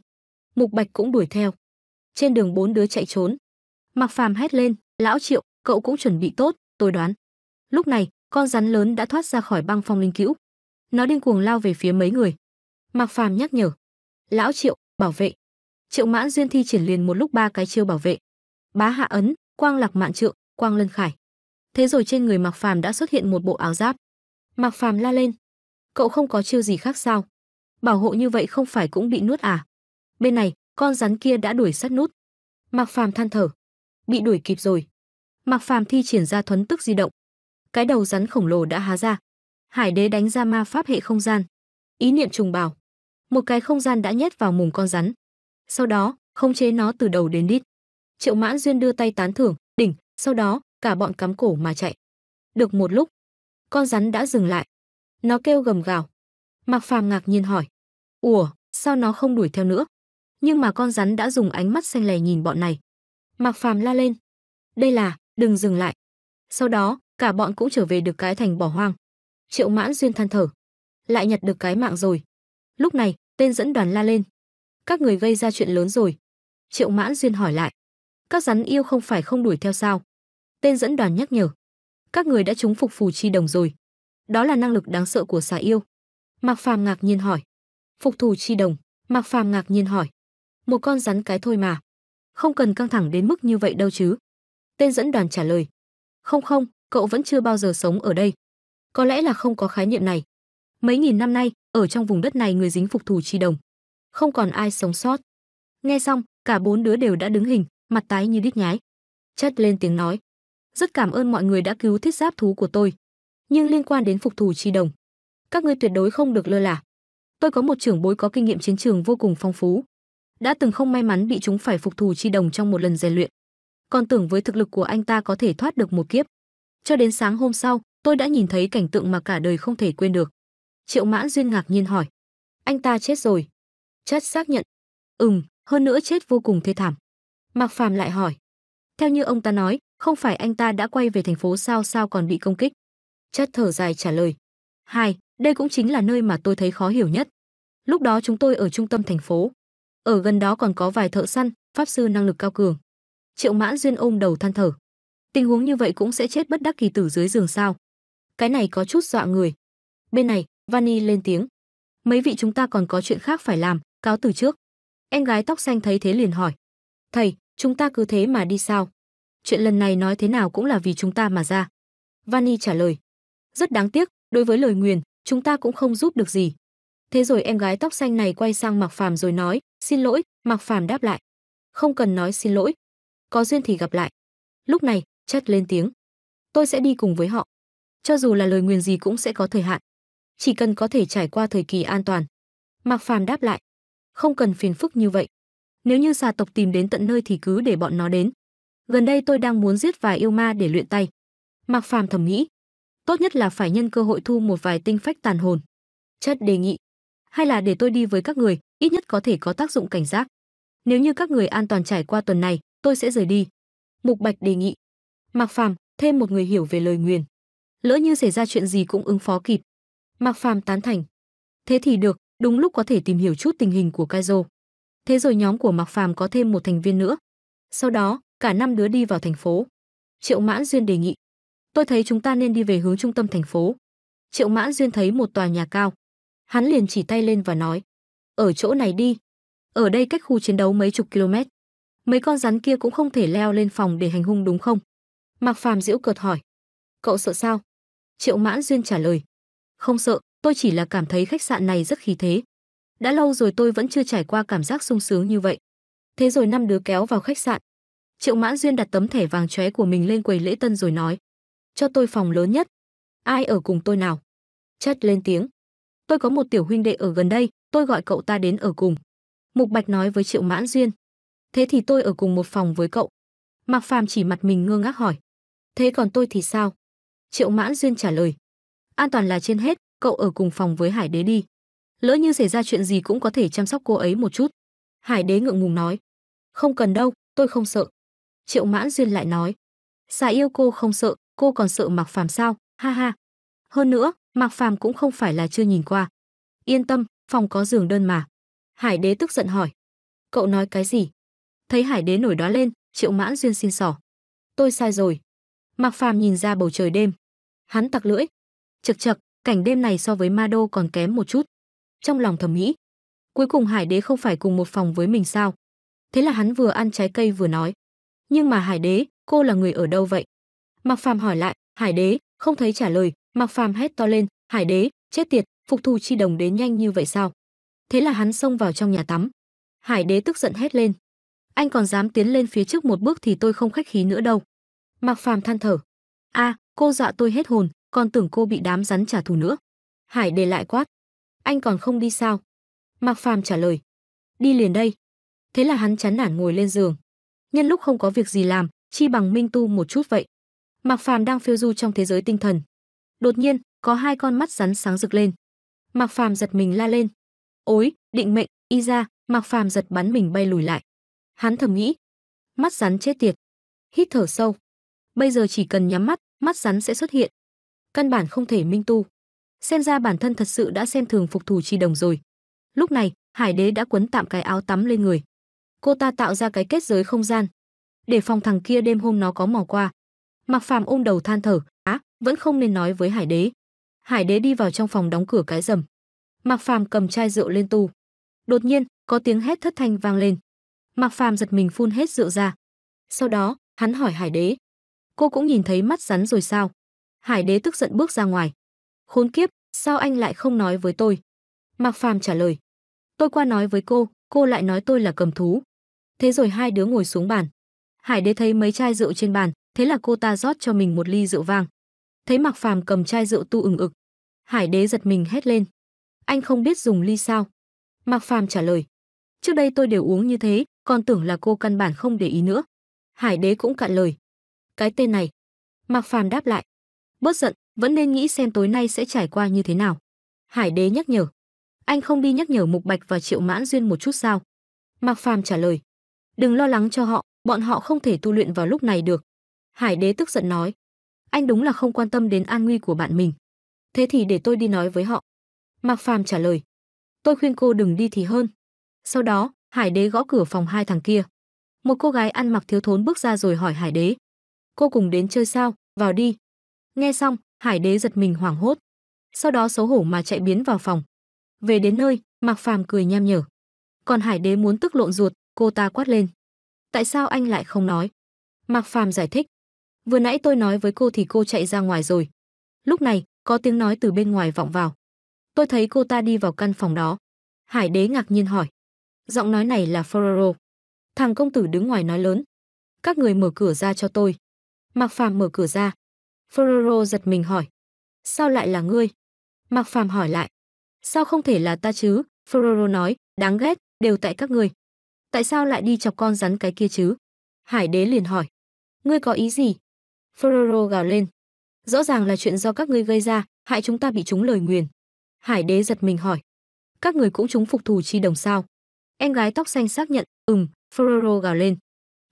Mục Bạch cũng đuổi theo. Trên đường bốn đứa chạy trốn. Mạc Phàm hét lên, "Lão Triệu, cậu cũng chuẩn bị tốt, tôi đoán." Lúc này, con rắn lớn đã thoát ra khỏi băng phong linh cữu. Nó điên cuồng lao về phía mấy người. Mạc Phàm nhắc nhở, "Lão Triệu, bảo vệ." Triệu Mãn Duyên thi triển liền một lúc ba cái chiêu bảo vệ. Bá hạ ấn, quang lạc mạn trượng, quang lân khải. Thế rồi trên người Mạc Phàm đã xuất hiện một bộ áo giáp. Mạc Phàm la lên, "Cậu không có chiêu gì khác sao?" Bảo hộ như vậy không phải cũng bị nuốt à? Bên này, con rắn kia đã đuổi sát nút. Mạc Phàm than thở, bị đuổi kịp rồi. Mạc Phàm thi triển ra thuấn tức di động. Cái đầu rắn khổng lồ đã há ra. Hải đế đánh ra ma pháp hệ không gian. Ý niệm trùng bảo. Một cái không gian đã nhét vào mùng con rắn. Sau đó, không chế nó từ đầu đến đít. Triệu Mãn Duyên đưa tay tán thưởng, đỉnh, sau đó, cả bọn cắm cổ mà chạy. Được một lúc, con rắn đã dừng lại. Nó kêu gầm gào. Mạc Phàm ngạc nhiên hỏi. Ủa, sao nó không đuổi theo nữa? Nhưng mà con rắn đã dùng ánh mắt xanh lè nhìn bọn này. Mạc Phàm la lên. Đây là, đừng dừng lại. Sau đó, cả bọn cũng trở về được cái thành bỏ hoang. Triệu mãn duyên than thở. Lại nhặt được cái mạng rồi. Lúc này, tên dẫn đoàn la lên. Các người gây ra chuyện lớn rồi. Triệu mãn duyên hỏi lại. Các rắn yêu không phải không đuổi theo sao? Tên dẫn đoàn nhắc nhở. Các người đã trúng phục phù chi đồng rồi. Đó là năng lực đáng sợ của xà yêu. Mạc Phàm ngạc nhiên hỏi. Phục thù chi đồng, Mạc Phàm ngạc nhiên hỏi. Một con rắn cái thôi mà. Không cần căng thẳng đến mức như vậy đâu chứ. Tên dẫn đoàn trả lời. Không không, cậu vẫn chưa bao giờ sống ở đây. Có lẽ là không có khái niệm này. Mấy nghìn năm nay, ở trong vùng đất này người dính phục thù chi đồng. Không còn ai sống sót. Nghe xong, cả bốn đứa đều đã đứng hình, mặt tái như đít nhái. Chất lên tiếng nói. Rất cảm ơn mọi người đã cứu thiết giáp thú của tôi. Nhưng liên quan đến phục thù chi đồng, các ngươi tuyệt đối không được lơ là. Tôi có một trưởng bối có kinh nghiệm chiến trường vô cùng phong phú, đã từng không may mắn bị chúng phải phục thù chi đồng trong một lần rèn luyện. Còn tưởng với thực lực của anh ta có thể thoát được một kiếp. Cho đến sáng hôm sau, tôi đã nhìn thấy cảnh tượng mà cả đời không thể quên được. Triệu Mãn Duyên ngạc nhiên hỏi: "Anh ta chết rồi?" Chất xác nhận: "Ừm, hơn nữa chết vô cùng thê thảm." Mạc Phàm lại hỏi: "Theo như ông ta nói, không phải anh ta đã quay về thành phố sao sao còn bị công kích?" Chất thở dài trả lời: Hai, đây cũng chính là nơi mà tôi thấy khó hiểu nhất. Lúc đó chúng tôi ở trung tâm thành phố. Ở gần đó còn có vài thợ săn, pháp sư năng lực cao cường. Triệu Mãn Duyên ôm đầu than thở. Tình huống như vậy cũng sẽ chết bất đắc kỳ tử dưới giường sao? Cái này có chút dọa người. Bên này, Vani lên tiếng. Mấy vị chúng ta còn có chuyện khác phải làm, cáo từ trước. Em gái tóc xanh thấy thế liền hỏi. Thầy, chúng ta cứ thế mà đi sao? Chuyện lần này nói thế nào cũng là vì chúng ta mà ra. Vani trả lời. Rất đáng tiếc, đối với lời nguyền chúng ta cũng không giúp được gì thế rồi em gái tóc xanh này quay sang mạc phàm rồi nói xin lỗi mạc phàm đáp lại không cần nói xin lỗi có duyên thì gặp lại lúc này chất lên tiếng tôi sẽ đi cùng với họ cho dù là lời nguyền gì cũng sẽ có thời hạn chỉ cần có thể trải qua thời kỳ an toàn mạc phàm đáp lại không cần phiền phức như vậy nếu như xà tộc tìm đến tận nơi thì cứ để bọn nó đến gần đây tôi đang muốn giết vài yêu ma để luyện tay mạc phàm thầm nghĩ tốt nhất là phải nhân cơ hội thu một vài tinh phách tàn hồn. Chất đề nghị, hay là để tôi đi với các người, ít nhất có thể có tác dụng cảnh giác. Nếu như các người an toàn trải qua tuần này, tôi sẽ rời đi. Mục Bạch đề nghị. Mạc Phàm, thêm một người hiểu về lời nguyền. Lỡ như xảy ra chuyện gì cũng ứng phó kịp. Mạc Phàm tán thành. Thế thì được, đúng lúc có thể tìm hiểu chút tình hình của Kaizo. Thế rồi nhóm của Mạc Phàm có thêm một thành viên nữa. Sau đó, cả năm đứa đi vào thành phố. Triệu Mãn Duyên đề nghị. Tôi thấy chúng ta nên đi về hướng trung tâm thành phố. Triệu Mãn Duyên thấy một tòa nhà cao. Hắn liền chỉ tay lên và nói. Ở chỗ này đi. Ở đây cách khu chiến đấu mấy chục km. Mấy con rắn kia cũng không thể leo lên phòng để hành hung đúng không? Mạc Phàm Diễu cợt hỏi. Cậu sợ sao? Triệu Mãn Duyên trả lời. Không sợ, tôi chỉ là cảm thấy khách sạn này rất khí thế. Đã lâu rồi tôi vẫn chưa trải qua cảm giác sung sướng như vậy. Thế rồi năm đứa kéo vào khách sạn. Triệu Mãn Duyên đặt tấm thẻ vàng chóe của mình lên quầy lễ tân rồi nói cho tôi phòng lớn nhất. Ai ở cùng tôi nào? Chất lên tiếng. Tôi có một tiểu huynh đệ ở gần đây, tôi gọi cậu ta đến ở cùng. Mục Bạch nói với Triệu Mãn Duyên. Thế thì tôi ở cùng một phòng với cậu. Mạc Phàm chỉ mặt mình ngơ ngác hỏi. Thế còn tôi thì sao? Triệu Mãn Duyên trả lời. An toàn là trên hết, cậu ở cùng phòng với Hải Đế đi. Lỡ như xảy ra chuyện gì cũng có thể chăm sóc cô ấy một chút. Hải Đế ngượng ngùng nói. Không cần đâu, tôi không sợ. Triệu Mãn Duyên lại nói. Xà yêu cô không sợ, cô còn sợ Mạc Phàm sao? Ha ha. Hơn nữa, Mạc Phàm cũng không phải là chưa nhìn qua. Yên tâm, phòng có giường đơn mà. Hải Đế tức giận hỏi, cậu nói cái gì? Thấy Hải Đế nổi đóa lên, Triệu Mãn Duyên xin sỏ. Tôi sai rồi. Mạc Phàm nhìn ra bầu trời đêm, hắn tặc lưỡi, chậc chậc, cảnh đêm này so với Ma Đô còn kém một chút. Trong lòng thầm nghĩ, cuối cùng Hải Đế không phải cùng một phòng với mình sao? Thế là hắn vừa ăn trái cây vừa nói, nhưng mà Hải Đế, cô là người ở đâu vậy? Mạc Phàm hỏi lại, Hải Đế, không thấy trả lời, Mạc Phàm hét to lên, Hải Đế, chết tiệt, phục thù chi đồng đến nhanh như vậy sao? Thế là hắn xông vào trong nhà tắm. Hải Đế tức giận hét lên, anh còn dám tiến lên phía trước một bước thì tôi không khách khí nữa đâu. Mạc Phàm than thở, a, à, cô dọa tôi hết hồn, còn tưởng cô bị đám rắn trả thù nữa. Hải Đế lại quát, anh còn không đi sao? Mạc Phàm trả lời, đi liền đây. Thế là hắn chán nản ngồi lên giường. Nhân lúc không có việc gì làm, chi bằng minh tu một chút vậy, Mạc Phàm đang phiêu du trong thế giới tinh thần. Đột nhiên, có hai con mắt rắn sáng rực lên. Mạc Phàm giật mình la lên. "Ối, định mệnh, y ra!" Mạc Phàm giật bắn mình bay lùi lại. Hắn thầm nghĩ, mắt rắn chết tiệt. Hít thở sâu. Bây giờ chỉ cần nhắm mắt, mắt rắn sẽ xuất hiện. Căn bản không thể minh tu. Xem ra bản thân thật sự đã xem thường phục thủ chi đồng rồi. Lúc này, Hải Đế đã quấn tạm cái áo tắm lên người. Cô ta tạo ra cái kết giới không gian, để phòng thằng kia đêm hôm nó có mò qua, Mạc Phàm ôm đầu than thở, á, vẫn không nên nói với Hải Đế. Hải Đế đi vào trong phòng đóng cửa cái rầm. Mạc Phàm cầm chai rượu lên tu. Đột nhiên, có tiếng hét thất thanh vang lên. Mạc Phàm giật mình phun hết rượu ra. Sau đó, hắn hỏi Hải Đế, "Cô cũng nhìn thấy mắt rắn rồi sao?" Hải Đế tức giận bước ra ngoài. "Khốn kiếp, sao anh lại không nói với tôi?" Mạc Phàm trả lời, "Tôi qua nói với cô, cô lại nói tôi là cầm thú." Thế rồi hai đứa ngồi xuống bàn. Hải Đế thấy mấy chai rượu trên bàn, thế là cô ta rót cho mình một ly rượu vàng. Thấy Mạc Phàm cầm chai rượu tu ừng ực, Hải Đế giật mình hét lên. Anh không biết dùng ly sao? Mạc Phàm trả lời. Trước đây tôi đều uống như thế, còn tưởng là cô căn bản không để ý nữa. Hải Đế cũng cạn lời. Cái tên này. Mạc Phàm đáp lại. Bớt giận, vẫn nên nghĩ xem tối nay sẽ trải qua như thế nào. Hải Đế nhắc nhở. Anh không đi nhắc nhở Mục Bạch và Triệu Mãn Duyên một chút sao? Mạc Phàm trả lời. Đừng lo lắng cho họ, bọn họ không thể tu luyện vào lúc này được. Hải đế tức giận nói, anh đúng là không quan tâm đến an nguy của bạn mình. Thế thì để tôi đi nói với họ. Mạc Phàm trả lời, tôi khuyên cô đừng đi thì hơn. Sau đó, Hải đế gõ cửa phòng hai thằng kia. Một cô gái ăn mặc thiếu thốn bước ra rồi hỏi Hải đế, cô cùng đến chơi sao, vào đi. Nghe xong, Hải đế giật mình hoảng hốt. Sau đó xấu hổ mà chạy biến vào phòng. Về đến nơi, Mạc Phàm cười nham nhở. Còn Hải đế muốn tức lộn ruột, cô ta quát lên. Tại sao anh lại không nói? Mạc Phàm giải thích. Vừa nãy tôi nói với cô thì cô chạy ra ngoài rồi. Lúc này, có tiếng nói từ bên ngoài vọng vào. Tôi thấy cô ta đi vào căn phòng đó. Hải đế ngạc nhiên hỏi. Giọng nói này là Ferrero. Thằng công tử đứng ngoài nói lớn. Các người mở cửa ra cho tôi. Mạc Phàm mở cửa ra. Ferrero giật mình hỏi. Sao lại là ngươi? Mạc Phàm hỏi lại. Sao không thể là ta chứ? Ferrero nói, đáng ghét, đều tại các người. Tại sao lại đi chọc con rắn cái kia chứ? Hải đế liền hỏi. Ngươi có ý gì? Ferrero gào lên. Rõ ràng là chuyện do các ngươi gây ra, hại chúng ta bị trúng lời nguyền. Hải đế giật mình hỏi. Các người cũng trúng phục thù chi đồng sao? Em gái tóc xanh xác nhận, ừm, Ferrero gào lên.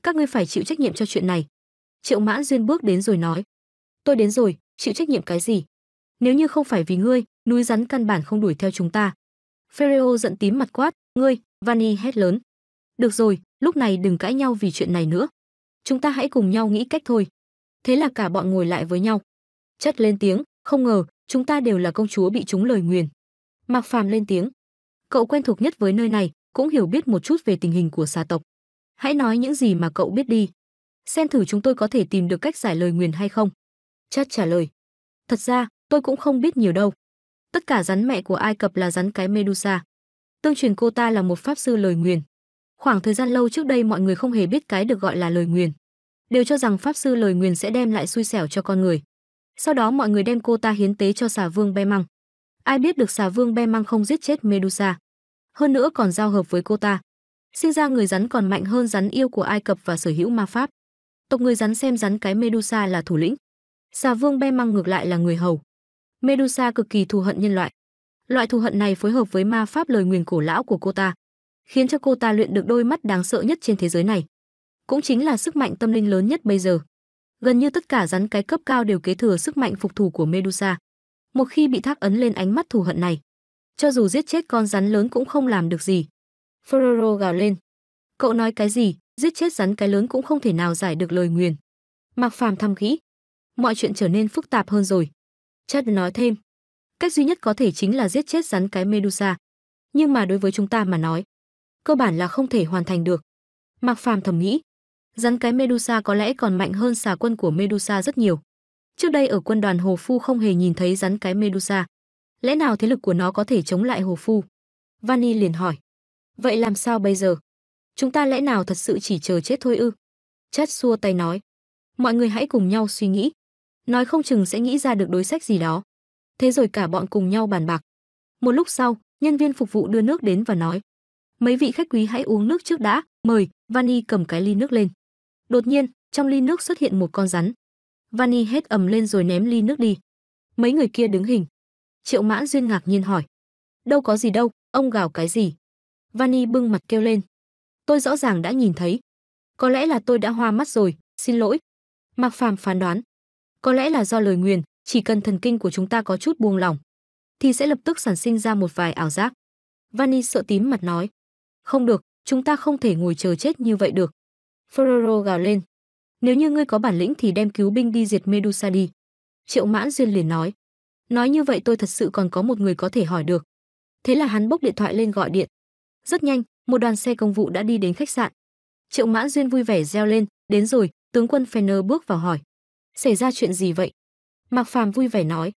Các ngươi phải chịu trách nhiệm cho chuyện này. Triệu mãn duyên bước đến rồi nói. Tôi đến rồi, chịu trách nhiệm cái gì? Nếu như không phải vì ngươi, núi rắn căn bản không đuổi theo chúng ta. Ferrero giận tím mặt quát, ngươi, Vani hét lớn. Được rồi, lúc này đừng cãi nhau vì chuyện này nữa. Chúng ta hãy cùng nhau nghĩ cách thôi thế là cả bọn ngồi lại với nhau chất lên tiếng không ngờ chúng ta đều là công chúa bị chúng lời nguyền mạc phàm lên tiếng cậu quen thuộc nhất với nơi này cũng hiểu biết một chút về tình hình của xà tộc hãy nói những gì mà cậu biết đi xem thử chúng tôi có thể tìm được cách giải lời nguyền hay không chất trả lời thật ra tôi cũng không biết nhiều đâu tất cả rắn mẹ của ai cập là rắn cái medusa tương truyền cô ta là một pháp sư lời nguyền khoảng thời gian lâu trước đây mọi người không hề biết cái được gọi là lời nguyền đều cho rằng pháp sư lời nguyền sẽ đem lại xui xẻo cho con người. Sau đó mọi người đem cô ta hiến tế cho xà vương Be Măng. Ai biết được xà vương Be Măng không giết chết Medusa, hơn nữa còn giao hợp với cô ta. Sinh ra người rắn còn mạnh hơn rắn yêu của Ai Cập và sở hữu ma pháp. Tộc người rắn xem rắn cái Medusa là thủ lĩnh. Xà vương Be Măng ngược lại là người hầu. Medusa cực kỳ thù hận nhân loại. Loại thù hận này phối hợp với ma pháp lời nguyền cổ lão của cô ta, khiến cho cô ta luyện được đôi mắt đáng sợ nhất trên thế giới này cũng chính là sức mạnh tâm linh lớn nhất bây giờ. Gần như tất cả rắn cái cấp cao đều kế thừa sức mạnh phục thù của Medusa. Một khi bị thác ấn lên ánh mắt thù hận này, cho dù giết chết con rắn lớn cũng không làm được gì. Ferrero gào lên. Cậu nói cái gì, giết chết rắn cái lớn cũng không thể nào giải được lời nguyền. Mạc Phàm thăm nghĩ. Mọi chuyện trở nên phức tạp hơn rồi. Chad nói thêm. Cách duy nhất có thể chính là giết chết rắn cái Medusa. Nhưng mà đối với chúng ta mà nói, cơ bản là không thể hoàn thành được. Mạc Phàm thầm nghĩ. Rắn cái Medusa có lẽ còn mạnh hơn xà quân của Medusa rất nhiều. Trước đây ở quân đoàn Hồ Phu không hề nhìn thấy rắn cái Medusa. Lẽ nào thế lực của nó có thể chống lại Hồ Phu? Vani liền hỏi. Vậy làm sao bây giờ? Chúng ta lẽ nào thật sự chỉ chờ chết thôi ư? Chát xua tay nói. Mọi người hãy cùng nhau suy nghĩ. Nói không chừng sẽ nghĩ ra được đối sách gì đó. Thế rồi cả bọn cùng nhau bàn bạc. Một lúc sau, nhân viên phục vụ đưa nước đến và nói. Mấy vị khách quý hãy uống nước trước đã, mời, Vani cầm cái ly nước lên. Đột nhiên, trong ly nước xuất hiện một con rắn. Vani hét ầm lên rồi ném ly nước đi. Mấy người kia đứng hình. Triệu Mãn Duyên ngạc nhiên hỏi. Đâu có gì đâu, ông gào cái gì? Vani bưng mặt kêu lên. Tôi rõ ràng đã nhìn thấy. Có lẽ là tôi đã hoa mắt rồi, xin lỗi. Mạc Phàm phán đoán. Có lẽ là do lời nguyền, chỉ cần thần kinh của chúng ta có chút buông lỏng, thì sẽ lập tức sản sinh ra một vài ảo giác. Vani sợ tím mặt nói. Không được, chúng ta không thể ngồi chờ chết như vậy được. Ferrero gào lên. Nếu như ngươi có bản lĩnh thì đem cứu binh đi diệt Medusa đi. Triệu Mãn Duyên liền nói. Nói như vậy tôi thật sự còn có một người có thể hỏi được. Thế là hắn bốc điện thoại lên gọi điện. Rất nhanh, một đoàn xe công vụ đã đi đến khách sạn. Triệu Mãn Duyên vui vẻ reo lên, đến rồi, tướng quân Fenner bước vào hỏi. Xảy ra chuyện gì vậy? Mạc Phàm vui vẻ nói.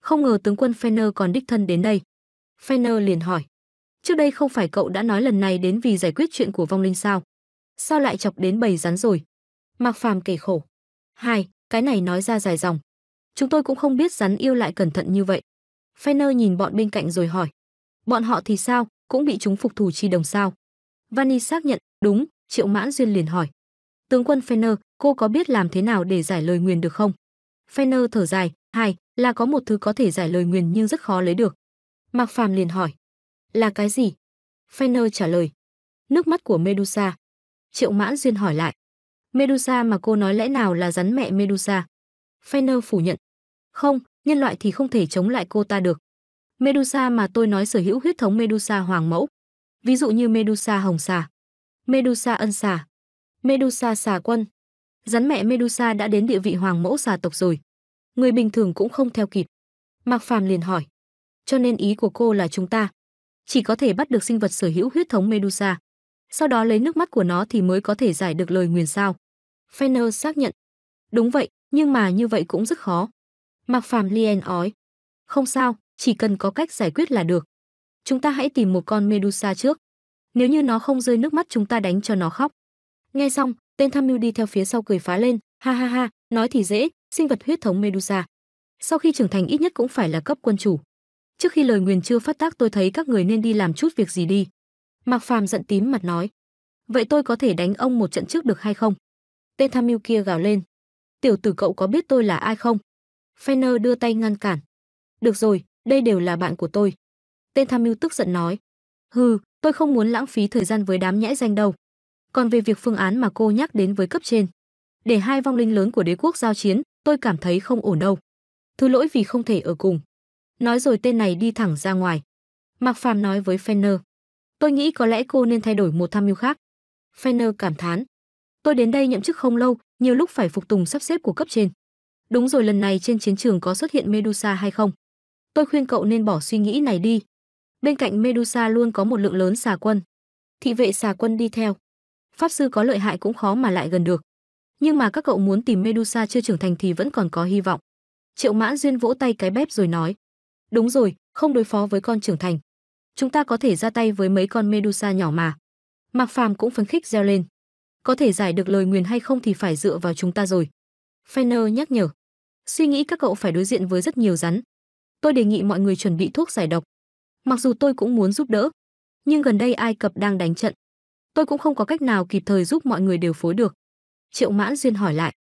Không ngờ tướng quân Fenner còn đích thân đến đây. Fenner liền hỏi. Trước đây không phải cậu đã nói lần này đến vì giải quyết chuyện của vong linh sao? sao lại chọc đến bầy rắn rồi mạc phàm kể khổ hai cái này nói ra dài dòng chúng tôi cũng không biết rắn yêu lại cẩn thận như vậy Fenner nhìn bọn bên cạnh rồi hỏi bọn họ thì sao cũng bị chúng phục thủ chi đồng sao vani xác nhận đúng triệu mãn duyên liền hỏi tướng quân Fenner, cô có biết làm thế nào để giải lời nguyền được không Fenner thở dài hai là có một thứ có thể giải lời nguyền nhưng rất khó lấy được mạc phàm liền hỏi là cái gì Fenner trả lời nước mắt của medusa Triệu Mãn Duyên hỏi lại. Medusa mà cô nói lẽ nào là rắn mẹ Medusa? Fenner phủ nhận. Không, nhân loại thì không thể chống lại cô ta được. Medusa mà tôi nói sở hữu huyết thống Medusa hoàng mẫu. Ví dụ như Medusa hồng xà, Medusa ân xà, Medusa xà quân. Rắn mẹ Medusa đã đến địa vị hoàng mẫu xà tộc rồi. Người bình thường cũng không theo kịp. Mạc Phàm liền hỏi. Cho nên ý của cô là chúng ta chỉ có thể bắt được sinh vật sở hữu huyết thống Medusa sau đó lấy nước mắt của nó thì mới có thể giải được lời nguyền sao Fenner xác nhận đúng vậy nhưng mà như vậy cũng rất khó Mạc Phàm Lien ói không sao chỉ cần có cách giải quyết là được chúng ta hãy tìm một con Medusa trước nếu như nó không rơi nước mắt chúng ta đánh cho nó khóc nghe xong tên tham mưu đi theo phía sau cười phá lên ha ha ha nói thì dễ sinh vật huyết thống medusa sau khi trưởng thành ít nhất cũng phải là cấp quân chủ trước khi lời nguyền chưa phát tác tôi thấy các người nên đi làm chút việc gì đi Mạc Phàm giận tím mặt nói, vậy tôi có thể đánh ông một trận trước được hay không? Tên tham mưu kia gào lên, tiểu tử cậu có biết tôi là ai không? Fenner đưa tay ngăn cản. Được rồi, đây đều là bạn của tôi. Tên tham mưu tức giận nói, hừ, tôi không muốn lãng phí thời gian với đám nhãi danh đâu. Còn về việc phương án mà cô nhắc đến với cấp trên, để hai vong linh lớn của đế quốc giao chiến, tôi cảm thấy không ổn đâu. Thứ lỗi vì không thể ở cùng. Nói rồi tên này đi thẳng ra ngoài. Mạc Phàm nói với Fenner. Tôi nghĩ có lẽ cô nên thay đổi một tham mưu khác. Fenner cảm thán. Tôi đến đây nhậm chức không lâu, nhiều lúc phải phục tùng sắp xếp của cấp trên. Đúng rồi lần này trên chiến trường có xuất hiện Medusa hay không? Tôi khuyên cậu nên bỏ suy nghĩ này đi. Bên cạnh Medusa luôn có một lượng lớn xà quân. Thị vệ xà quân đi theo. Pháp sư có lợi hại cũng khó mà lại gần được. Nhưng mà các cậu muốn tìm Medusa chưa trưởng thành thì vẫn còn có hy vọng. Triệu Mãn Duyên vỗ tay cái bếp rồi nói. Đúng rồi, không đối phó với con trưởng thành chúng ta có thể ra tay với mấy con Medusa nhỏ mà. Mạc Phàm cũng phấn khích reo lên. Có thể giải được lời nguyền hay không thì phải dựa vào chúng ta rồi. Fenner nhắc nhở. Suy nghĩ các cậu phải đối diện với rất nhiều rắn. Tôi đề nghị mọi người chuẩn bị thuốc giải độc. Mặc dù tôi cũng muốn giúp đỡ, nhưng gần đây Ai Cập đang đánh trận. Tôi cũng không có cách nào kịp thời giúp mọi người điều phối được. Triệu Mãn Duyên hỏi lại.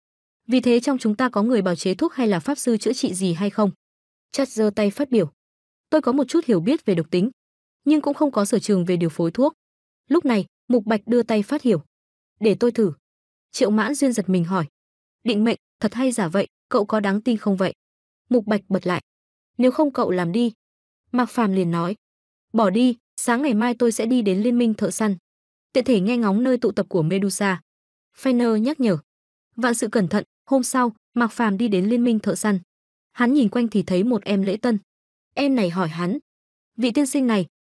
Vì thế trong chúng ta có người bào chế thuốc hay là pháp sư chữa trị gì hay không? Chắt giơ tay phát biểu. Tôi có một chút hiểu biết về độc tính, nhưng cũng không có sở trường về điều phối thuốc. Lúc này, Mục Bạch đưa tay phát hiểu. "Để tôi thử." Triệu Mãn Duyên giật mình hỏi. "Định mệnh, thật hay giả vậy, cậu có đáng tin không vậy?" Mục Bạch bật lại. "Nếu không cậu làm đi." Mạc Phàm liền nói. "Bỏ đi, sáng ngày mai tôi sẽ đi đến Liên minh thợ săn." Tiện thể nghe ngóng nơi tụ tập của Medusa. Fener nhắc nhở. Vạn sự cẩn thận, hôm sau, Mạc Phàm đi đến Liên minh thợ săn. Hắn nhìn quanh thì thấy một em lễ tân. Em này hỏi hắn, vị tiên sinh này